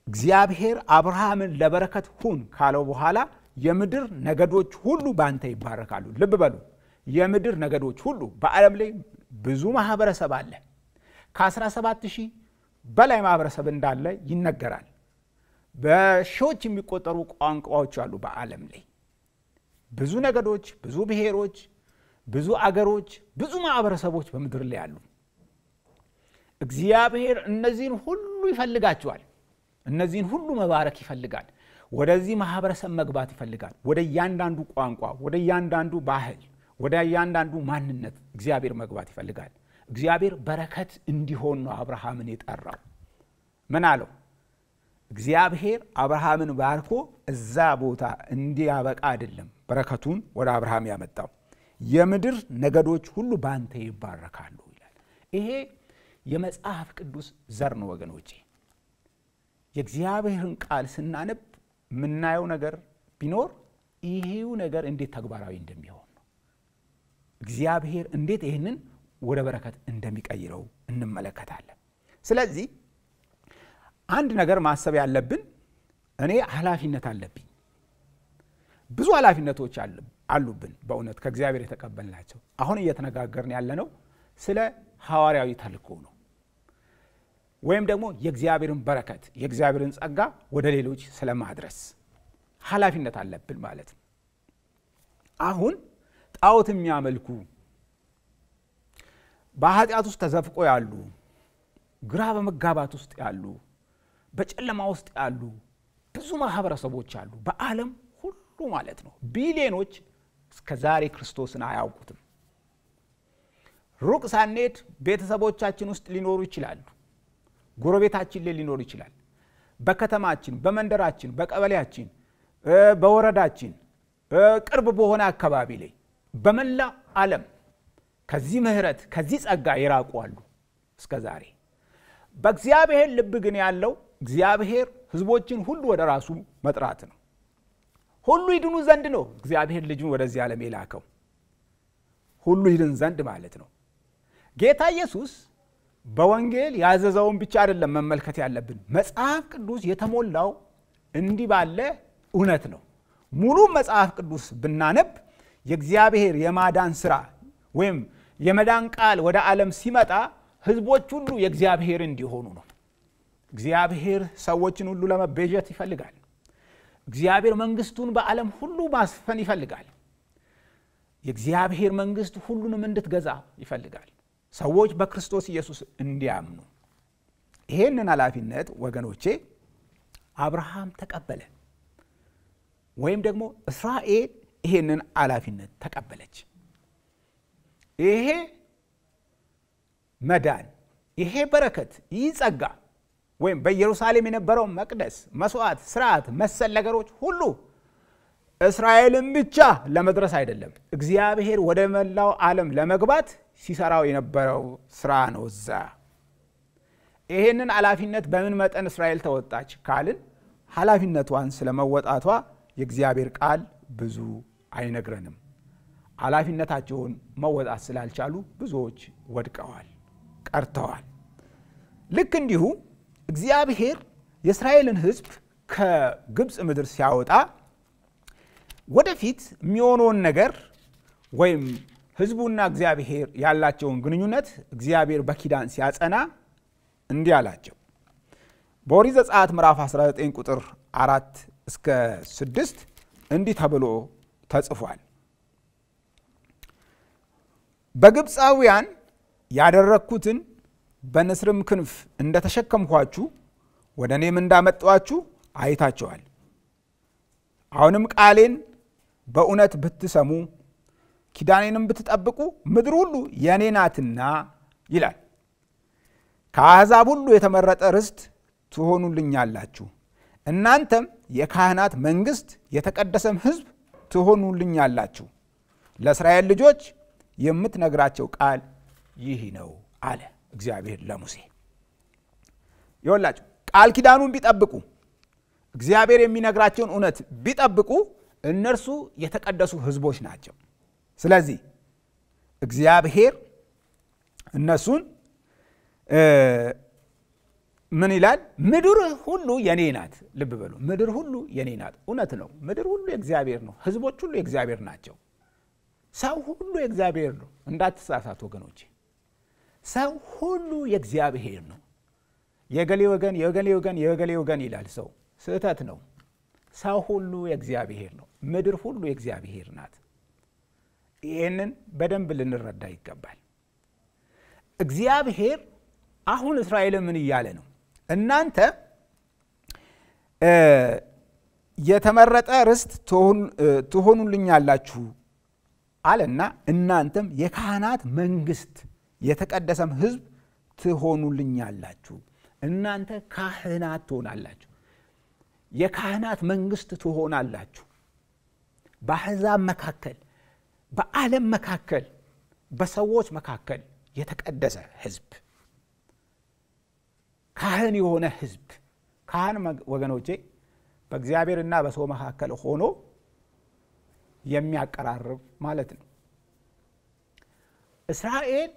እግዚአብሔር አብርሃምን ለበረከት ሁን ካለው በኋላ የምድር ነገዶች ሁሉ ባንተ ይባረካሉ። ልብ በሉ፣ የምድር ነገዶች ሁሉ። በዓለም ላይ ብዙ ማህበረሰብ አለ። ከ17 ሺህ በላይ ማህበረሰብ እንዳለ ይነገራል። በሺዎች የሚቆጠሩ ቋንቋዎች አሉ። በዓለም ላይ ብዙ ነገዶች፣ ብዙ ብሔሮች ብዙ አገሮች፣ ብዙ ማህበረሰቦች በምድር ላይ አሉ። እግዚአብሔር እነዚህን ሁሉ ይፈልጋቸዋል። እነዚህን ሁሉ መባረክ ይፈልጋል። ወደዚህ ማህበረሰብ መግባት ይፈልጋል። ወደ እያንዳንዱ ቋንቋ፣ ወደ እያንዳንዱ ባህል፣ ወደ እያንዳንዱ ማንነት እግዚአብሔር መግባት ይፈልጋል። እግዚአብሔር በረከት እንዲሆን ነው አብርሃምን የጠራው። ምን አለው? እግዚአብሔር አብርሃምን ባርኮ እዛ ቦታ እንዲያበቃ አይደለም በረከቱን ወደ አብርሃም ያመጣው የምድር ነገዶች ሁሉ በአንተ ይባረካሉ ይላል። ይሄ የመጽሐፍ ቅዱስ ዘር ነው ወገኖቼ። የእግዚአብሔርን ቃል ስናነብ የምናየው ነገር ቢኖር ይሄው ነገር እንዴት ተግባራዊ እንደሚሆን ነው። እግዚአብሔር እንዴት ይህንን ወደ በረከት እንደሚቀይረው እንመለከታለን። ስለዚህ አንድ ነገር ማሰብ ያለብን እኔ ኃላፊነት አለብኝ። ብዙ ኃላፊነቶች አለብኝ አሉብን በእውነት ከእግዚአብሔር የተቀበልናቸው። አሁን እየተነጋገርን ያለነው ስለ ሐዋርያዊ ተልኮ ነው፣ ወይም ደግሞ የእግዚአብሔርን በረከት የእግዚአብሔርን ጸጋ ወደ ሌሎች ስለማድረስ ኃላፊነት አለብን ማለት ነው። አሁን ጣዖት የሚያመልኩ በኃጢአት ውስጥ ተዘፍቆ ያሉ፣ ግራ በመጋባት ውስጥ ያሉ፣ በጨለማ ውስጥ ያሉ ብዙ ማህበረሰቦች አሉ በዓለም ሁሉ ማለት ነው ቢሊዮኖች እስከ ዛሬ ክርስቶስን አያውቁትም። ሩቅ ሳንሄድ ቤተሰቦቻችን ውስጥ ሊኖሩ ይችላሉ። ጎረቤታችን ላይ ሊኖሩ ይችላል። በከተማችን፣ በመንደራችን፣ በቀበሌያችን፣ በወረዳችን፣ ቅርብ በሆነ አካባቢ ላይ በመላ ዓለም ከዚህ ምህረት ከዚህ ጸጋ ይራቁ አሉ እስከ ዛሬ። በእግዚአብሔር ልብ ግን ያለው እግዚአብሔር ህዝቦችን ሁሉ ወደ ራሱ መጥራት ነው። ሁሉ ይድኑ ዘንድ ነው እግዚአብሔር ልጁን ወደዚህ ዓለም የላከው ሁሉ ይድን ዘንድ ማለት ነው ጌታ ኢየሱስ በወንጌል ያዘዘውን ብቻ አይደለም መመልከት ያለብን መጽሐፍ ቅዱስ የተሞላው እንዲህ ባለ እውነት ነው ሙሉ መጽሐፍ ቅዱስ ብናነብ የእግዚአብሔር የማዳን ስራ ወይም የመዳን ቃል ወደ ዓለም ሲመጣ ህዝቦች ሁሉ የእግዚአብሔር እንዲሆኑ ነው እግዚአብሔር ሰዎችን ሁሉ ለመቤዠት ይፈልጋል እግዚአብሔር መንግስቱን በዓለም ሁሉ ማስፈን ይፈልጋል። የእግዚአብሔር መንግስት ሁሉንም እንድትገዛ ይፈልጋል። ሰዎች በክርስቶስ ኢየሱስ እንዲያምኑ ይሄንን ኃላፊነት ወገኖቼ አብርሃም ተቀበለ፣ ወይም ደግሞ እስራኤል ይሄንን ኃላፊነት ተቀበለች። ይሄ መዳን፣ ይሄ በረከት፣ ይጸጋ ወይም በኢየሩሳሌም የነበረው መቅደስ፣ መስዋዕት፣ ስርዓት መሰል ነገሮች ሁሉ እስራኤልን ብቻ ለመድረስ አይደለም፣ እግዚአብሔር ወደ መላው ዓለም ለመግባት ሲሰራው የነበረው ስራ ነው። እዛ ይሄንን ኃላፊነት በምን መጠን እስራኤል ተወጣች ካልን ኃላፊነቷን ስለመወጣቷ የእግዚአብሔር ቃል ብዙ አይነግረንም። ኃላፊነታቸውን መወጣት ስላልቻሉ ብዙዎች ወድቀዋል፣ ቀርተዋል። ልክ እንዲሁ እግዚአብሔር የእስራኤልን ህዝብ ከግብፅ ምድር ሲያወጣ ወደፊት የሚሆነውን ነገር ወይም ህዝቡና እግዚአብሔር ያላቸውን ግንኙነት እግዚአብሔር በኪዳን ሲያጸና እንዲህ አላቸው። በኦሪት ዘጸአት ምዕራፍ 19 ቁጥር 4 እስከ 6 እንዲህ ተብሎ ተጽፏል። በግብፃውያን ያደረግኩትን በንስርም ክንፍ እንደተሸከምኳችሁ ወደ እኔም እንዳመጣችሁ አይታችኋል። አሁንም ቃሌን በእውነት ብትሰሙ ኪዳኔንም ብትጠብቁ ምድር ሁሉ የእኔ ናትና ይላል። ከአሕዛብ ሁሉ የተመረጠ ርስት ትሆኑልኛላችሁ፣ እናንተም የካህናት መንግሥት የተቀደሰም ሕዝብ ትሆኑልኛላችሁ። ለእስራኤል ልጆች የምትነግራቸው ቃል ይህ ነው አለ። እግዚአብሔር ለሙሴ ይወላችሁ ቃል ኪዳኑን ቢጠብቁ እግዚአብሔር የሚነግራቸውን እውነት ቢጠብቁ እነርሱ የተቀደሱ ህዝቦች ናቸው ስለዚህ እግዚአብሔር እነሱን ምን ይላል ምድር ሁሉ የኔ ናት ልብ በሉ ምድር ሁሉ የኔ ናት እውነት ነው ምድር ሁሉ የእግዚአብሔር ነው ህዝቦች ሁሉ የእግዚአብሔር ናቸው ሰው ሁሉ የእግዚአብሔር ነው እንዳትሳሳት ወገኖቼ ሰው ሁሉ የእግዚአብሔር ነው። የገሌ ወገን የገሌ ወገን የገሌ ወገን ይላል ሰው። ስህተት ነው። ሰው ሁሉ የእግዚአብሔር ነው። ምድር ሁሉ የእግዚአብሔር ናት። ይህንን በደንብ ልንረዳ ይገባል። እግዚአብሔር አሁን እስራኤል ምን እያለ ነው? እናንተ የተመረጠ ርስት ትሆኑልኛላችሁ አለና እናንተም የካህናት መንግስት የተቀደሰም ህዝብ ትሆኑልኛላችሁ፣ እናንተ ካህናት ትሆናላችሁ፣ የካህናት መንግስት ትሆናላችሁ። በአሕዛብ መካከል፣ በዓለም መካከል፣ በሰዎች መካከል የተቀደሰ ህዝብ፣ ካህን የሆነ ህዝብ። ካህን ወገኖቼ በእግዚአብሔርና በሰው መካከል ሆኖ የሚያቀራርብ ማለት ነው። እስራኤል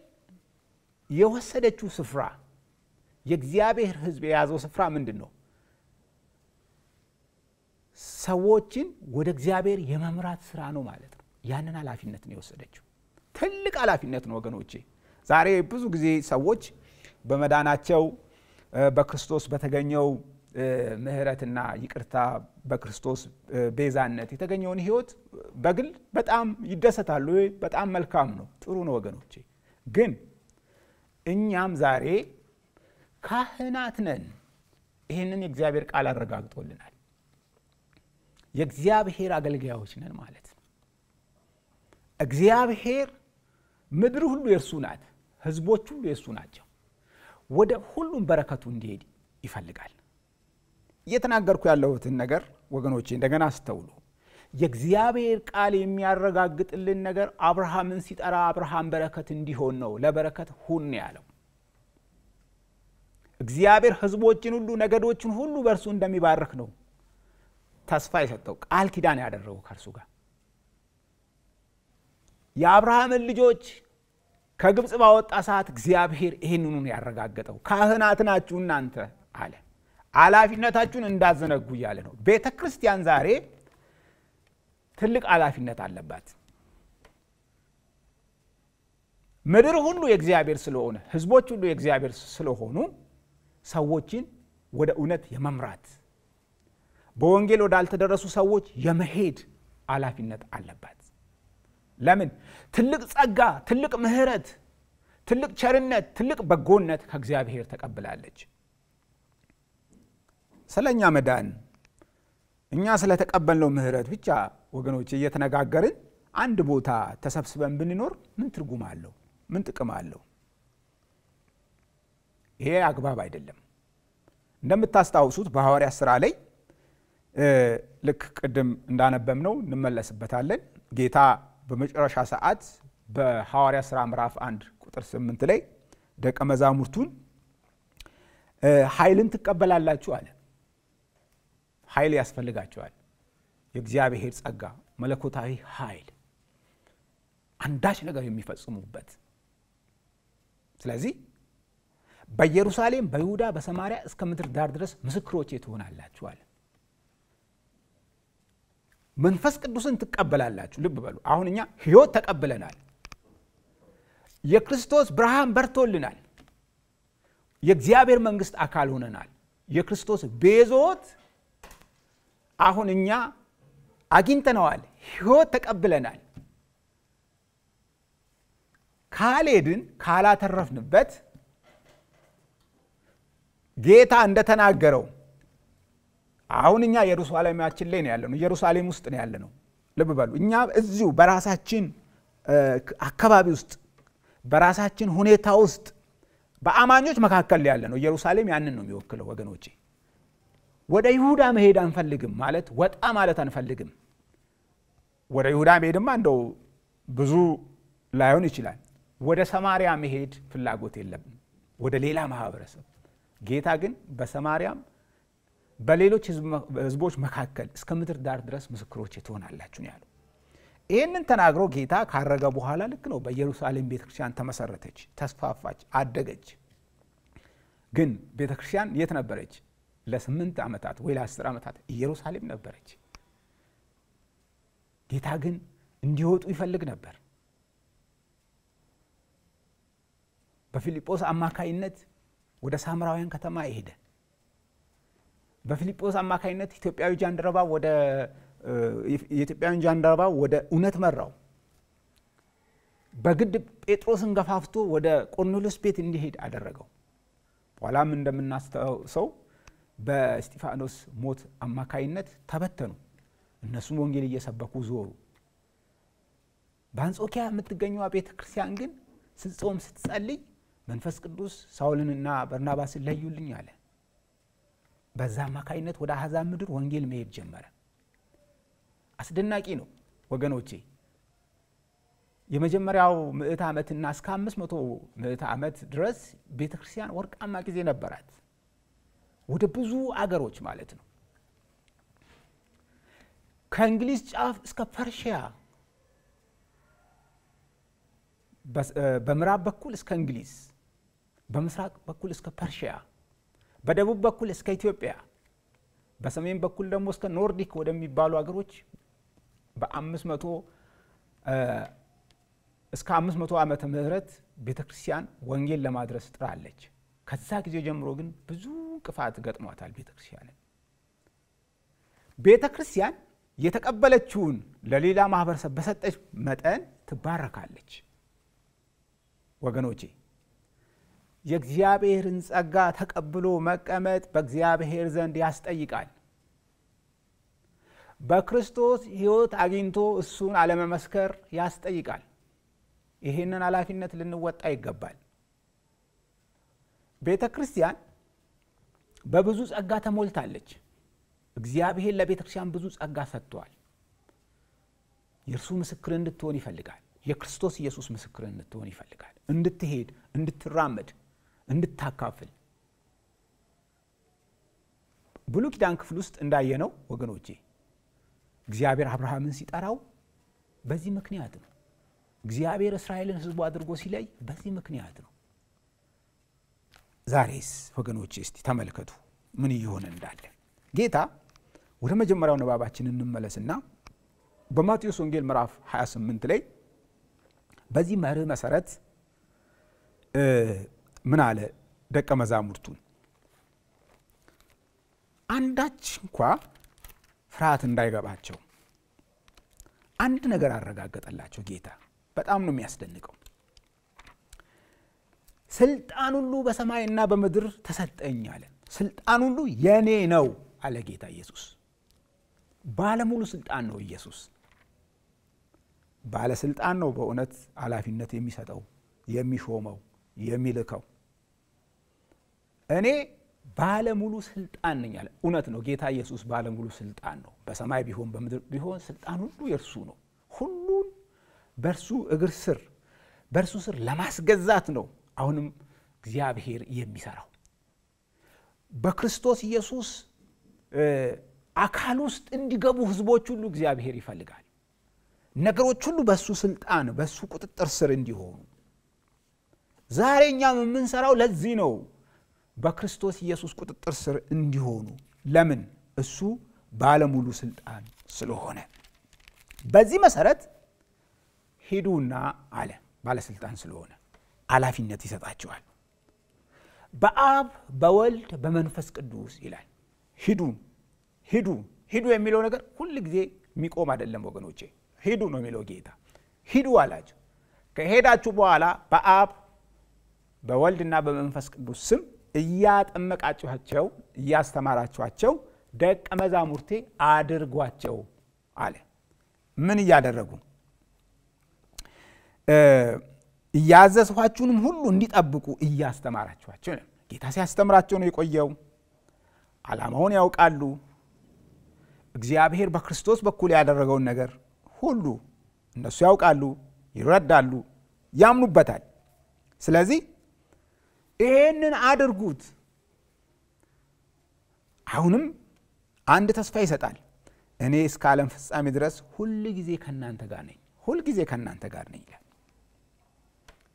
የወሰደችው ስፍራ የእግዚአብሔር ህዝብ የያዘው ስፍራ ምንድን ነው? ሰዎችን ወደ እግዚአብሔር የመምራት ስራ ነው ማለት ነው። ያንን ኃላፊነት ነው የወሰደችው። ትልቅ ኃላፊነት ነው ወገኖቼ። ዛሬ ብዙ ጊዜ ሰዎች በመዳናቸው በክርስቶስ በተገኘው ምህረትና ይቅርታ በክርስቶስ ቤዛነት የተገኘውን ህይወት በግል በጣም ይደሰታሉ። በጣም መልካም ነው፣ ጥሩ ነው ወገኖቼ ግን እኛም ዛሬ ካህናት ነን። ይህንን የእግዚአብሔር ቃል አረጋግጦልናል። የእግዚአብሔር አገልጋዮች ነን ማለት ነው። እግዚአብሔር ምድር ሁሉ የእርሱ ናት፣ ህዝቦች ሁሉ የእሱ ናቸው። ወደ ሁሉም በረከቱ እንዲሄድ ይፈልጋል። እየተናገርኩ ያለሁትን ነገር ወገኖቼ እንደገና አስተውሉ። የእግዚአብሔር ቃል የሚያረጋግጥልን ነገር አብርሃምን ሲጠራ አብርሃም በረከት እንዲሆን ነው ለበረከት ሁን ያለው እግዚአብሔር ህዝቦችን ሁሉ ነገዶችን ሁሉ በእርሱ እንደሚባርክ ነው ተስፋ የሰጠው ቃል ኪዳን ያደረጉ ከእርሱ ጋር የአብርሃምን ልጆች ከግብፅ ባወጣ ሰዓት እግዚአብሔር ይህንኑን ያረጋገጠው ካህናት ናችሁ እናንተ አለ አላፊነታችሁን እንዳዘነጉ እያለ ነው ቤተ ክርስቲያን ዛሬ ትልቅ ኃላፊነት አለባት። ምድር ሁሉ የእግዚአብሔር ስለሆነ ህዝቦች ሁሉ የእግዚአብሔር ስለሆኑ ሰዎችን ወደ እውነት የመምራት በወንጌል ወዳልተደረሱ ሰዎች የመሄድ ኃላፊነት አለባት። ለምን? ትልቅ ጸጋ፣ ትልቅ ምህረት፣ ትልቅ ቸርነት፣ ትልቅ በጎነት ከእግዚአብሔር ተቀብላለች። ስለኛ መዳን እኛ ስለተቀበልነው ምህረት ብቻ ወገኖች እየተነጋገርን አንድ ቦታ ተሰብስበን ብንኖር ምን ትርጉም አለው? ምን ጥቅም አለው? ይሄ አግባብ አይደለም። እንደምታስታውሱት በሐዋርያት ስራ ላይ ልክ ቅድም እንዳነበብ ነው እንመለስበታለን። ጌታ በመጨረሻ ሰዓት በሐዋርያት ስራ ምዕራፍ 1 ቁጥር 8 ላይ ደቀ መዛሙርቱን ኃይልን ትቀበላላችሁ አለ። ኃይል ያስፈልጋቸዋል። የእግዚአብሔር ጸጋ፣ መለኮታዊ ኃይል አንዳች ነገር የሚፈጽሙበት። ስለዚህ በኢየሩሳሌም በይሁዳ በሰማሪያ እስከ ምድር ዳር ድረስ ምስክሮቼ ትሆናላችኋል። መንፈስ ቅዱስን ትቀበላላችሁ። ልብ በሉ። አሁን እኛ ህይወት ተቀብለናል። የክርስቶስ ብርሃን በርቶልናል። የእግዚአብሔር መንግስት አካል ሆነናል። የክርስቶስ ቤዞት አሁን እኛ አግኝተነዋል፣ ህይወት ተቀብለናል። ካልሄድን ካላተረፍንበት ጌታ እንደተናገረው አሁን እኛ ኢየሩሳሌማችን ላይ ነው ያለነው፣ ኢየሩሳሌም ውስጥ ነው ነው ልብ በሉ፣ እኛ እዚሁ በራሳችን አካባቢ ውስጥ በራሳችን ሁኔታ ውስጥ በአማኞች መካከል ያለ ነው። ኢየሩሳሌም ያንን ነው የሚወክለው ወገኖቼ። ወደ ይሁዳ መሄድ አንፈልግም ማለት ወጣ ማለት አንፈልግም ወደ ይሁዳ መሄድማ እንደው ብዙ ላይሆን ይችላል ወደ ሰማሪያ መሄድ ፍላጎት የለም ወደ ሌላ ማህበረሰብ ጌታ ግን በሰማሪያም በሌሎች ህዝቦች መካከል እስከ ምድር ዳር ድረስ ምስክሮች ትሆናላችሁ ያሉ ይህንን ተናግሮ ጌታ ካረገ በኋላ ልክ ነው በኢየሩሳሌም ቤተክርስቲያን ተመሰረተች ተስፋፋች አደገች ግን ቤተክርስቲያን የት ነበረች ለስምንት ዓመታት ወይ ለአስር ዓመታት ኢየሩሳሌም ነበረች። ጌታ ግን እንዲወጡ ይፈልግ ነበር። በፊልጶስ አማካይነት ወደ ሳምራውያን ከተማ ይሄደ በፊልጶስ አማካይነት ኢትዮጵያዊ ጃንደረባ ወደ የኢትዮጵያውያን ጃንደረባ ወደ እውነት መራው። በግድ ጴጥሮስን ገፋፍቶ ወደ ቆርኔሌዎስ ቤት እንዲሄድ አደረገው። በኋላም እንደምናስተው ሰው በእስጢፋኖስ ሞት አማካይነት ተበተኑ። እነሱም ወንጌል እየሰበኩ ዞሩ። በአንጾኪያ የምትገኘዋ ቤተ ክርስቲያን ግን ስትጾም ስትጸልይ መንፈስ ቅዱስ ሳውልንና በርናባስን ለዩልኝ አለ። በዛ አማካይነት ወደ አሕዛብ ምድር ወንጌል መሄድ ጀመረ። አስደናቂ ነው ወገኖቼ። የመጀመሪያው ምዕት ዓመትና እስከ አምስት መቶ ምዕት ዓመት ድረስ ቤተ ክርስቲያን ወርቃማ ጊዜ ነበራት። ወደ ብዙ አገሮች ማለት ነው። ከእንግሊዝ ጫፍ እስከ ፐርሺያ በምዕራብ በኩል እስከ እንግሊዝ፣ በምስራቅ በኩል እስከ ፐርሺያ፣ በደቡብ በኩል እስከ ኢትዮጵያ፣ በሰሜን በኩል ደግሞ እስከ ኖርዲክ ወደሚባሉ አገሮች በአምስት እስከ አምስት መቶ ዓመተ ምህረት ቤተ ክርስቲያን ወንጌል ለማድረስ ጥራለች። ከዛ ጊዜ ጀምሮ ግን ብዙ ቅፋት ገጥሟታል ቤተክርስቲያን ቤተክርስቲያን የተቀበለችውን ለሌላ ማህበረሰብ በሰጠች መጠን ትባረካለች። ወገኖቼ የእግዚአብሔርን ጸጋ ተቀብሎ መቀመጥ በእግዚአብሔር ዘንድ ያስጠይቃል። በክርስቶስ ሕይወት አግኝቶ እሱን አለመመስከር ያስጠይቃል። ይህንን ኃላፊነት ልንወጣ ይገባል። ቤተ ክርስቲያን በብዙ ጸጋ ተሞልታለች። እግዚአብሔር ለቤተ ክርስቲያን ብዙ ጸጋ ሰጥቷል። የእርሱ ምስክር እንድትሆን ይፈልጋል። የክርስቶስ ኢየሱስ ምስክር እንድትሆን ይፈልጋል። እንድትሄድ፣ እንድትራመድ፣ እንድታካፍል ብሉ ኪዳን ክፍል ውስጥ እንዳየነው ወገኖቼ እግዚአብሔር አብርሃምን ሲጠራው በዚህ ምክንያት ነው። እግዚአብሔር እስራኤልን ህዝቡ አድርጎ ሲለይ በዚህ ምክንያት ነው። ዛሬስ ወገኖች እስቲ ተመልከቱ ምን እየሆነ እንዳለ ጌታ ወደ መጀመሪያው ንባባችን እንመለስና በማቴዎስ ወንጌል ምዕራፍ 28 ላይ በዚህ መርህ መሰረት ምን አለ ደቀ መዛሙርቱን አንዳች እንኳ ፍርሃት እንዳይገባቸው አንድ ነገር አረጋገጠላቸው ጌታ በጣም ነው የሚያስደንቀው ስልጣን ሁሉ በሰማይና በምድር ተሰጠኝ አለ ስልጣን ሁሉ የኔ ነው አለ ጌታ ኢየሱስ። ባለሙሉ ስልጣን ነው ኢየሱስ። ባለስልጣን ነው በእውነት ኃላፊነት የሚሰጠው የሚሾመው የሚልከው። እኔ ባለሙሉ ስልጣን ነኝ አለ። እውነት ነው ጌታ ኢየሱስ ባለሙሉ ስልጣን ነው። በሰማይ ቢሆን በምድር ቢሆን ስልጣን ሁሉ የእርሱ ነው። ሁሉን በእርሱ እግር ስር በእርሱ ስር ለማስገዛት ነው አሁንም እግዚአብሔር የሚሰራው በክርስቶስ ኢየሱስ አካል ውስጥ እንዲገቡ ህዝቦች ሁሉ እግዚአብሔር ይፈልጋል። ነገሮች ሁሉ በእሱ ስልጣን በእሱ ቁጥጥር ስር እንዲሆኑ ዛሬ እኛም የምንሰራው ለዚህ ነው። በክርስቶስ ኢየሱስ ቁጥጥር ስር እንዲሆኑ ለምን? እሱ ባለሙሉ ስልጣን ስለሆነ። በዚህ መሰረት ሂዱና አለ ባለስልጣን ስለሆነ ኃላፊነት ይሰጣቸዋል። በአብ በወልድ በመንፈስ ቅዱስ ይላል። ሂዱ ሂዱ ሂዱ የሚለው ነገር ሁል ጊዜ የሚቆም አይደለም ወገኖቼ። ሂዱ ነው የሚለው ጌታ። ሂዱ አላቸው። ከሄዳችሁ በኋላ በአብ በወልድና በመንፈስ ቅዱስ ስም እያጠመቃችኋቸው እያስተማራችኋቸው ደቀ መዛሙርቴ አድርጓቸው አለ። ምን እያደረጉ እያዘዝኋችሁንም ሁሉ እንዲጠብቁ እያስተማራችኋቸው ጌታ ሲያስተምራቸው ነው የቆየው። አላማውን ያውቃሉ። እግዚአብሔር በክርስቶስ በኩል ያደረገውን ነገር ሁሉ እነሱ ያውቃሉ፣ ይረዳሉ፣ ያምኑበታል። ስለዚህ ይሄንን አድርጉት። አሁንም አንድ ተስፋ ይሰጣል። እኔ እስከ ዓለም ፍጻሜ ድረስ ሁል ጊዜ ከእናንተ ጋር ነኝ፣ ሁል ጊዜ ከእናንተ ጋር ነኝ ይላል።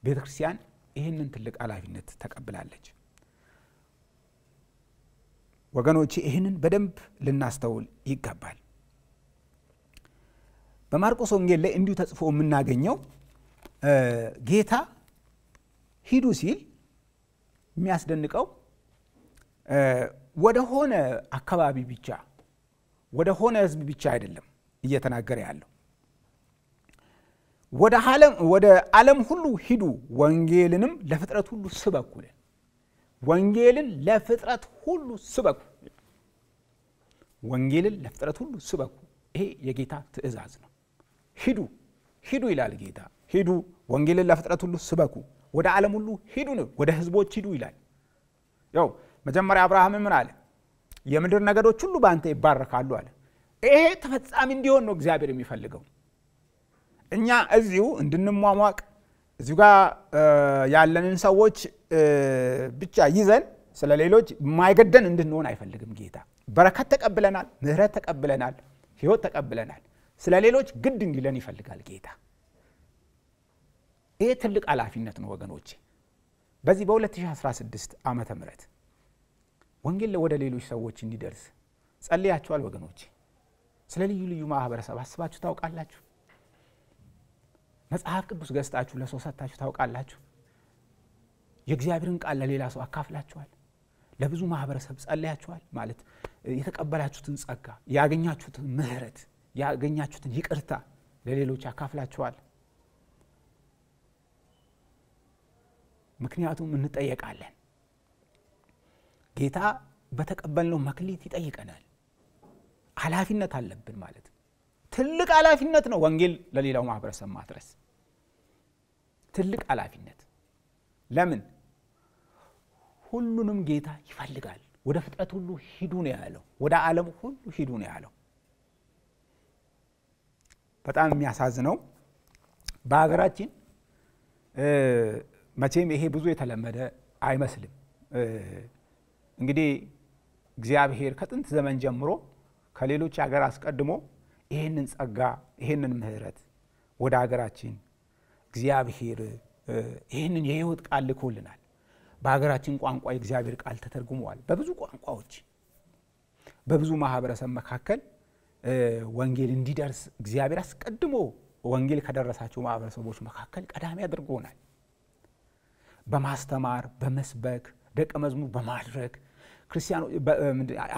ቤተ ክርስቲያን ይህንን ትልቅ ኃላፊነት ተቀብላለች። ወገኖች ይህንን በደንብ ልናስተውል ይገባል። በማርቆስ ወንጌል ላይ እንዲሁ ተጽፎ የምናገኘው ጌታ ሂዱ ሲል የሚያስደንቀው ወደሆነ አካባቢ ብቻ ወደ ሆነ ህዝብ ብቻ አይደለም እየተናገረ ያለው ወደ ዓለም ሁሉ ሂዱ ወንጌልንም ለፍጥረት ሁሉ ስበኩ ወንጌልን ለፍጥረት ሁሉ ስበኩ ወንጌልን ለፍጥረት ሁሉ ስበኩ ይሄ የጌታ ትእዛዝ ነው ሂዱ ሂዱ ይላል ጌታ ሂዱ ወንጌልን ለፍጥረት ሁሉ ስበኩ ወደ ዓለም ሁሉ ሂዱ ነው ወደ ህዝቦች ሂዱ ይላል ያው መጀመሪያ አብርሃም ምን አለ የምድር ነገዶች ሁሉ በአንተ ይባረካሉ አለ ይሄ ተፈጻሚ እንዲሆን ነው እግዚአብሔር የሚፈልገው እኛ እዚሁ እንድንሟሟቅ እዚሁ ጋር ያለንን ሰዎች ብቻ ይዘን ስለ ሌሎች ማይገደን እንድንሆን አይፈልግም ጌታ። በረከት ተቀብለናል፣ ምህረት ተቀብለናል፣ ህይወት ተቀብለናል። ስለ ሌሎች ግድ እንዲለን ይፈልጋል ጌታ። ይህ ትልቅ ኃላፊነት ነው ወገኖቼ። በዚህ በ2016 ዓመተ ምህረት ወንጌል ወደ ሌሎች ሰዎች እንዲደርስ ጸልያችኋል ወገኖቼ። ስለ ልዩ ልዩ ማህበረሰብ አስባችሁ ታውቃላችሁ? መጽሐፍ ቅዱስ ገዝታችሁ ለሰው ሰጥታችሁ ታውቃላችሁ? የእግዚአብሔርን ቃል ለሌላ ሰው አካፍላችኋል? ለብዙ ማህበረሰብ ጸለያችኋል? ማለት የተቀበላችሁትን ጸጋ፣ ያገኛችሁትን ምህረት ያገኛችሁትን ይቅርታ ለሌሎች አካፍላችኋል? ምክንያቱም እንጠየቃለን። ጌታ በተቀበልነው መክሊት ይጠይቀናል። ኃላፊነት አለብን ማለት ትልቅ ኃላፊነት ነው ወንጌል ለሌላው ማህበረሰብ ማድረስ ትልቅ ኃላፊነት ለምን ሁሉንም ጌታ ይፈልጋል ወደ ፍጥረት ሁሉ ሂዱ ነው ያለው ወደ ዓለም ሁሉ ሂዱ ነው ያለው በጣም የሚያሳዝነው በሀገራችን መቼም ይሄ ብዙ የተለመደ አይመስልም እንግዲህ እግዚአብሔር ከጥንት ዘመን ጀምሮ ከሌሎች ሀገር አስቀድሞ ይህንን ጸጋ ይህንን ምህረት ወደ ሀገራችን እግዚአብሔር ይህንን የህይወት ቃል ልኮልናል። በሀገራችን ቋንቋ የእግዚአብሔር ቃል ተተርጉመዋል። በብዙ ቋንቋዎች በብዙ ማህበረሰብ መካከል ወንጌል እንዲደርስ እግዚአብሔር አስቀድሞ ወንጌል ከደረሳቸው ማህበረሰቦች መካከል ቀዳሚ አድርጎናል። በማስተማር በመስበክ ደቀ መዝሙር በማድረግ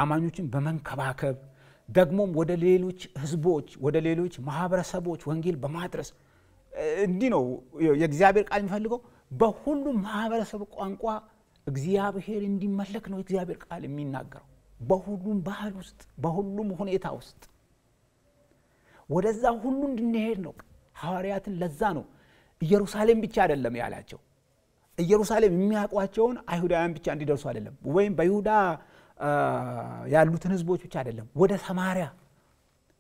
አማኞችን በመንከባከብ ደግሞም ወደ ሌሎች ህዝቦች ወደ ሌሎች ማህበረሰቦች ወንጌል በማድረስ እንዲህ ነው የእግዚአብሔር ቃል የሚፈልገው። በሁሉም ማህበረሰብ ቋንቋ እግዚአብሔር እንዲመለክ ነው እግዚአብሔር ቃል የሚናገረው። በሁሉም ባህል ውስጥ፣ በሁሉም ሁኔታ ውስጥ ወደዛ ሁሉ እንድንሄድ ነው። ሐዋርያትን ለዛ ነው ኢየሩሳሌም ብቻ አይደለም ያላቸው። ኢየሩሳሌም የሚያውቋቸውን አይሁዳውያን ብቻ እንዲደርሱ አይደለም ወይም በይሁዳ ያሉትን ህዝቦች ብቻ አይደለም ወደ ሰማሪያ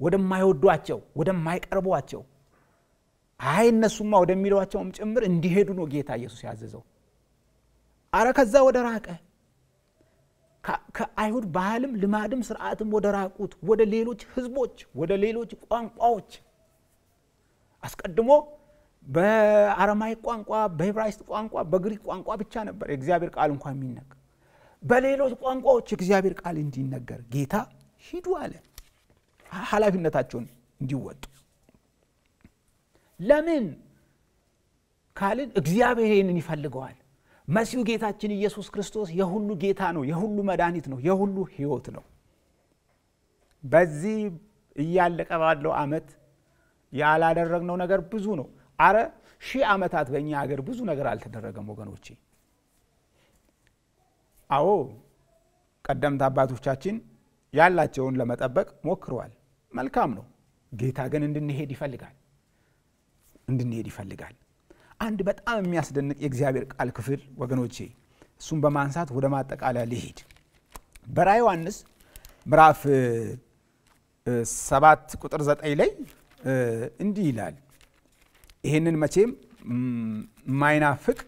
ወደማይወዷቸው ወደማይቀርቧቸው አይ እነሱማ ወደሚለዋቸውም ጭምር እንዲሄዱ ነው ጌታ ኢየሱስ ያዘዘው አረ ከዛ ወደ ራቀ ከአይሁድ ባህልም ልማድም ስርዓትም ወደ ራቁት ወደ ሌሎች ህዝቦች ወደ ሌሎች ቋንቋዎች አስቀድሞ በአረማይክ ቋንቋ በዕብራይስጥ ቋንቋ በግሪክ ቋንቋ ብቻ ነበር የእግዚአብሔር ቃል እንኳ የሚነቅ በሌሎች ቋንቋዎች እግዚአብሔር ቃል እንዲነገር ጌታ ሂዱ አለ ኃላፊነታቸውን እንዲወጡ ለምን ካልን እግዚአብሔር ይህንን ይፈልገዋል መሲሁ ጌታችን ኢየሱስ ክርስቶስ የሁሉ ጌታ ነው የሁሉ መድኃኒት ነው የሁሉ ህይወት ነው በዚህ እያለቀ ባለው አመት ያላደረግነው ነገር ብዙ ነው አረ ሺህ ዓመታት በእኛ ሀገር ብዙ ነገር አልተደረገም ወገኖቼ አዎ ቀደምት አባቶቻችን ያላቸውን ለመጠበቅ ሞክረዋል። መልካም ነው። ጌታ ግን እንድንሄድ ይፈልጋል እንድንሄድ ይፈልጋል። አንድ በጣም የሚያስደንቅ የእግዚአብሔር ቃል ክፍል ወገኖቼ፣ እሱን በማንሳት ወደ ማጠቃለያ ሊሄድ በራ ዮሐንስ ምዕራፍ ሰባት ቁጥር ዘጠኝ ላይ እንዲህ ይላል። ይህንን መቼም ማይናፍቅ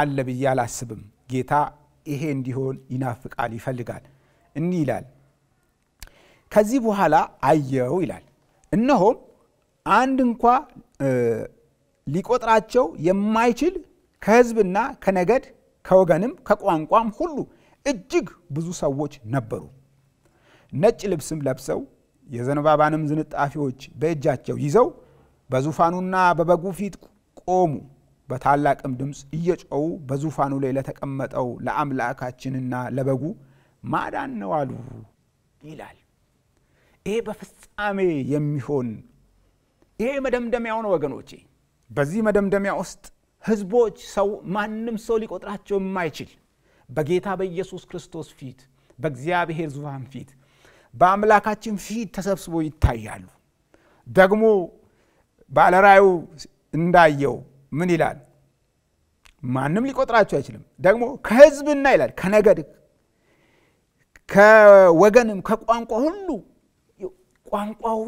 አለ ብዬ አላስብም ጌታ ይሄ እንዲሆን ይናፍቃል፣ ይፈልጋል። እንዲህ ይላል። ከዚህ በኋላ አየው ይላል፣ እነሆም አንድ እንኳ ሊቆጥራቸው የማይችል ከህዝብና ከነገድ ከወገንም ከቋንቋም ሁሉ እጅግ ብዙ ሰዎች ነበሩ። ነጭ ልብስም ለብሰው የዘንባባንም ዝንጣፊዎች በእጃቸው ይዘው በዙፋኑና በበጉ ፊት ቆሙ። በታላቅም ድምፅ እየጮው በዙፋኑ ላይ ለተቀመጠው ለአምላካችንና ለበጉ ማዳን ነው አሉ ይላል። ይሄ በፍጻሜ የሚሆን ይሄ መደምደሚያው ነው ወገኖቼ። በዚህ መደምደሚያ ውስጥ ህዝቦች፣ ሰው ማንም ሰው ሊቆጥራቸው የማይችል በጌታ በኢየሱስ ክርስቶስ ፊት በእግዚአብሔር ዙፋን ፊት በአምላካችን ፊት ተሰብስቦ ይታያሉ። ደግሞ ባለራዩ እንዳየው ምን ይላል? ማንም ሊቆጥራቸው አይችልም። ደግሞ ከህዝብና ይላል ከነገድ ከወገንም ከቋንቋ ሁሉ ቋንቋው፣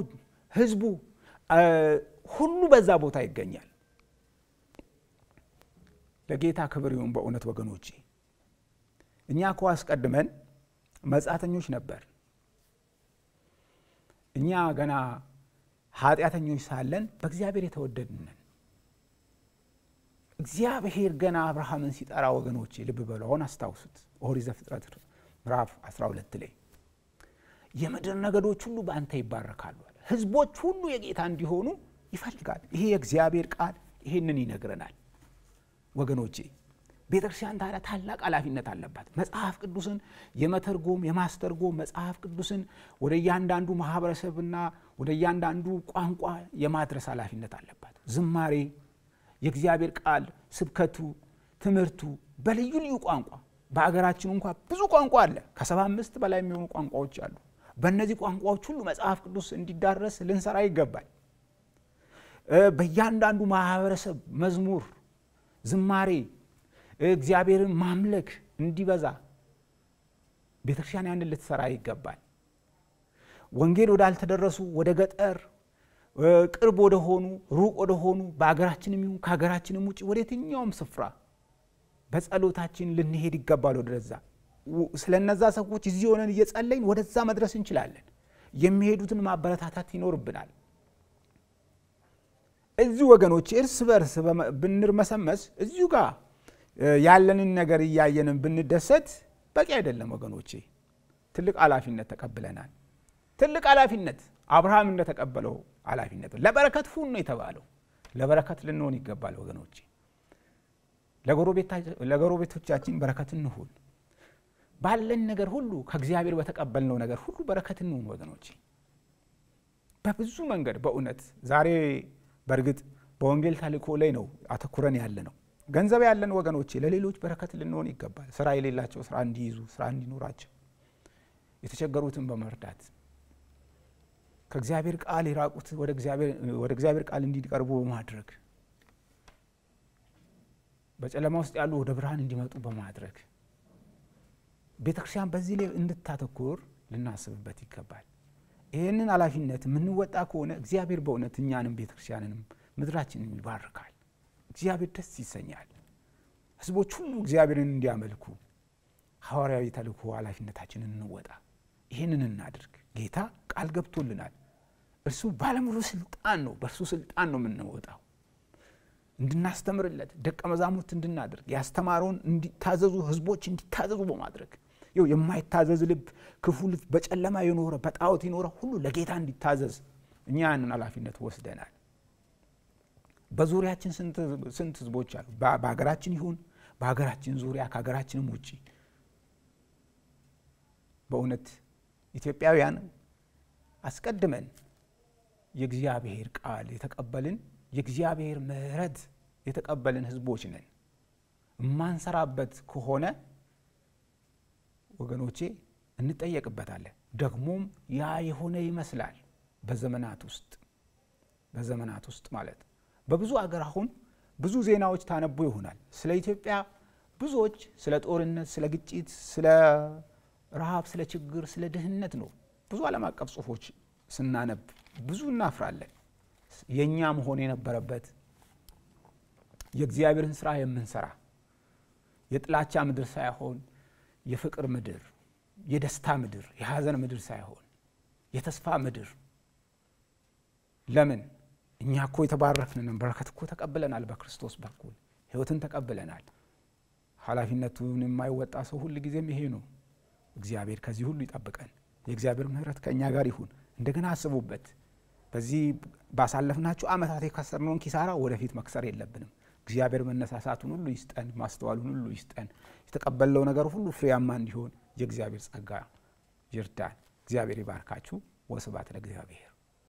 ህዝቡ ሁሉ በዛ ቦታ ይገኛል። ለጌታ ክብር ይሁን። በእውነት ወገኖች እኛ እኮ አስቀድመን መጻተኞች ነበር። እኛ ገና ኃጢአተኞች ሳለን በእግዚአብሔር የተወደድንን እግዚአብሔር ገና አብርሃምን ሲጠራ ወገኖቼ ልብ በሉ አሁን አስታውሱት ኦሪት ዘፍጥረት ምዕራፍ 12 ላይ የምድር ነገዶች ሁሉ በአንተ ይባረካሉ አለ ህዝቦች ሁሉ የጌታ እንዲሆኑ ይፈልጋል ይሄ የእግዚአብሔር ቃል ይሄንን ይነግረናል ወገኖቼ ቤተ ክርስቲያን ታዲያ ታላቅ ኃላፊነት አለባት መጽሐፍ ቅዱስን የመተርጎም የማስተርጎም መጽሐፍ ቅዱስን ወደ እያንዳንዱ ማህበረሰብና ወደ እያንዳንዱ ቋንቋ የማድረስ ኃላፊነት አለባት ዝማሬ የእግዚአብሔር ቃል ስብከቱ፣ ትምህርቱ በልዩ ልዩ ቋንቋ በአገራችን እንኳ ብዙ ቋንቋ አለ። ከሰባ አምስት በላይ የሚሆኑ ቋንቋዎች አሉ። በእነዚህ ቋንቋዎች ሁሉ መጽሐፍ ቅዱስ እንዲዳረስ ልንሰራ ይገባል። በእያንዳንዱ ማህበረሰብ መዝሙር፣ ዝማሬ፣ እግዚአብሔርን ማምለክ እንዲበዛ ቤተክርስቲያን ያንን ልትሰራ ይገባል። ወንጌል ወዳልተደረሱ ወደ ገጠር ቅርብ ወደሆኑ ሩቅ ወደሆኑ በሀገራችንም ይሁን ከሀገራችንም ውጭ ወደ የትኛውም ስፍራ በጸሎታችን ልንሄድ ይገባል። ወደዛ ስለነዛ ሰዎች እዚህ ሆነን እየጸለይን ወደዛ መድረስ እንችላለን። የሚሄዱትን ማበረታታት ይኖርብናል። እዚህ ወገኖች እርስ በርስ ብንርመሰመስ እዚሁ ጋር ያለንን ነገር እያየንን ብንደሰት በቂ አይደለም ወገኖቼ። ትልቅ ኃላፊነት ተቀብለናል። ትልቅ ኃላፊነት አብርሃም እንደተቀበለው ኃላፊነት ለበረከት ሁን ነው የተባለው። ለበረከት ልንሆን ይገባል ወገኖች፣ ለጎረቤቶቻችን በረከት እንሁን። ባለን ነገር ሁሉ ከእግዚአብሔር በተቀበልነው ነገር ሁሉ በረከት እንሁን ወገኖች በብዙ መንገድ በእውነት ዛሬ በእርግጥ በወንጌል ተልእኮ ላይ ነው አተኩረን ያለ ነው። ገንዘብ ያለን ወገኖች ለሌሎች በረከት ልንሆን ይገባል። ስራ የሌላቸው ስራ እንዲይዙ፣ ስራ እንዲኖራቸው፣ የተቸገሩትን በመርዳት ከእግዚአብሔር ቃል የራቁት ወደ እግዚአብሔር ቃል እንዲቀርቡ በማድረግ በጨለማ ውስጥ ያሉ ወደ ብርሃን እንዲመጡ በማድረግ ቤተ ክርስቲያን በዚህ ላይ እንድታተኩር ልናስብበት ይገባል ይህንን ኃላፊነት የምንወጣ ከሆነ እግዚአብሔር በእውነት እኛንም ቤተ ክርስቲያንንም ምድራችንን ይባርካል እግዚአብሔር ደስ ይሰኛል ህዝቦች ሁሉ እግዚአብሔርን እንዲያመልኩ ሐዋርያዊ ተልኮ ኃላፊነታችንን እንወጣ ይህንን እናድርግ ጌታ ቃል ገብቶልናል። እርሱ ባለሙሉ ስልጣን ነው። በእርሱ ስልጣን ነው የምንወጣው። እንድናስተምርለት ደቀ መዛሙርት እንድናደርግ ያስተማረውን እንዲታዘዙ ህዝቦች እንዲታዘዙ በማድረግ ው የማይታዘዝ ልብ፣ ክፉ ልብ፣ በጨለማ የኖረ በጣዖት የኖረ ሁሉ ለጌታ እንዲታዘዝ እኛ ያንን ኃላፊነት ወስደናል። በዙሪያችን ስንት ህዝቦች አሉ። በሀገራችን ይሁን በሀገራችን ዙሪያ ከሀገራችንም ውጭ በእውነት ኢትዮጵያውያን አስቀድመን የእግዚአብሔር ቃል የተቀበልን የእግዚአብሔር ምህረት የተቀበልን ህዝቦች ነን። የማንሰራበት ከሆነ ወገኖቼ እንጠየቅበታለን። ደግሞም ያ የሆነ ይመስላል በዘመናት ውስጥ በዘመናት ውስጥ ማለት በብዙ አገር አሁን ብዙ ዜናዎች ታነቡ ይሆናል ስለ ኢትዮጵያ ብዙዎች ስለ ጦርነት፣ ስለ ግጭት፣ ስለ ረሃብ፣ ስለ ችግር፣ ስለ ድህነት ነው። ብዙ ዓለም አቀፍ ጽሁፎች ስናነብ ብዙ እናፍራለን። የእኛ መሆን የነበረበት የእግዚአብሔርን ስራ የምንሰራ የጥላቻ ምድር ሳይሆን የፍቅር ምድር፣ የደስታ ምድር፣ የሀዘን ምድር ሳይሆን የተስፋ ምድር። ለምን እኛ እኮ የተባረክንን በረከት እኮ ተቀብለናል። በክርስቶስ በኩል ህይወትን ተቀብለናል። ኃላፊነቱን የማይወጣ ሰው ሁል ጊዜም ይሄ ነው። እግዚአብሔር ከዚህ ሁሉ ይጠብቀን። የእግዚአብሔር ምህረት ከእኛ ጋር ይሁን። እንደገና አስቡበት። በዚህ ባሳለፍናቸው አመታት የከሰርነውን ኪሳራ ወደፊት መክሰር የለብንም። እግዚአብሔር መነሳሳቱን ሁሉ ይስጠን፣ ማስተዋሉን ሁሉ ይስጠን። የተቀበለው ነገር ሁሉ ፍሬያማ እንዲሆን የእግዚአብሔር ጸጋ ይርዳል እግዚአብሔር ይባርካችሁ። ወስባት ለእግዚአብሔር።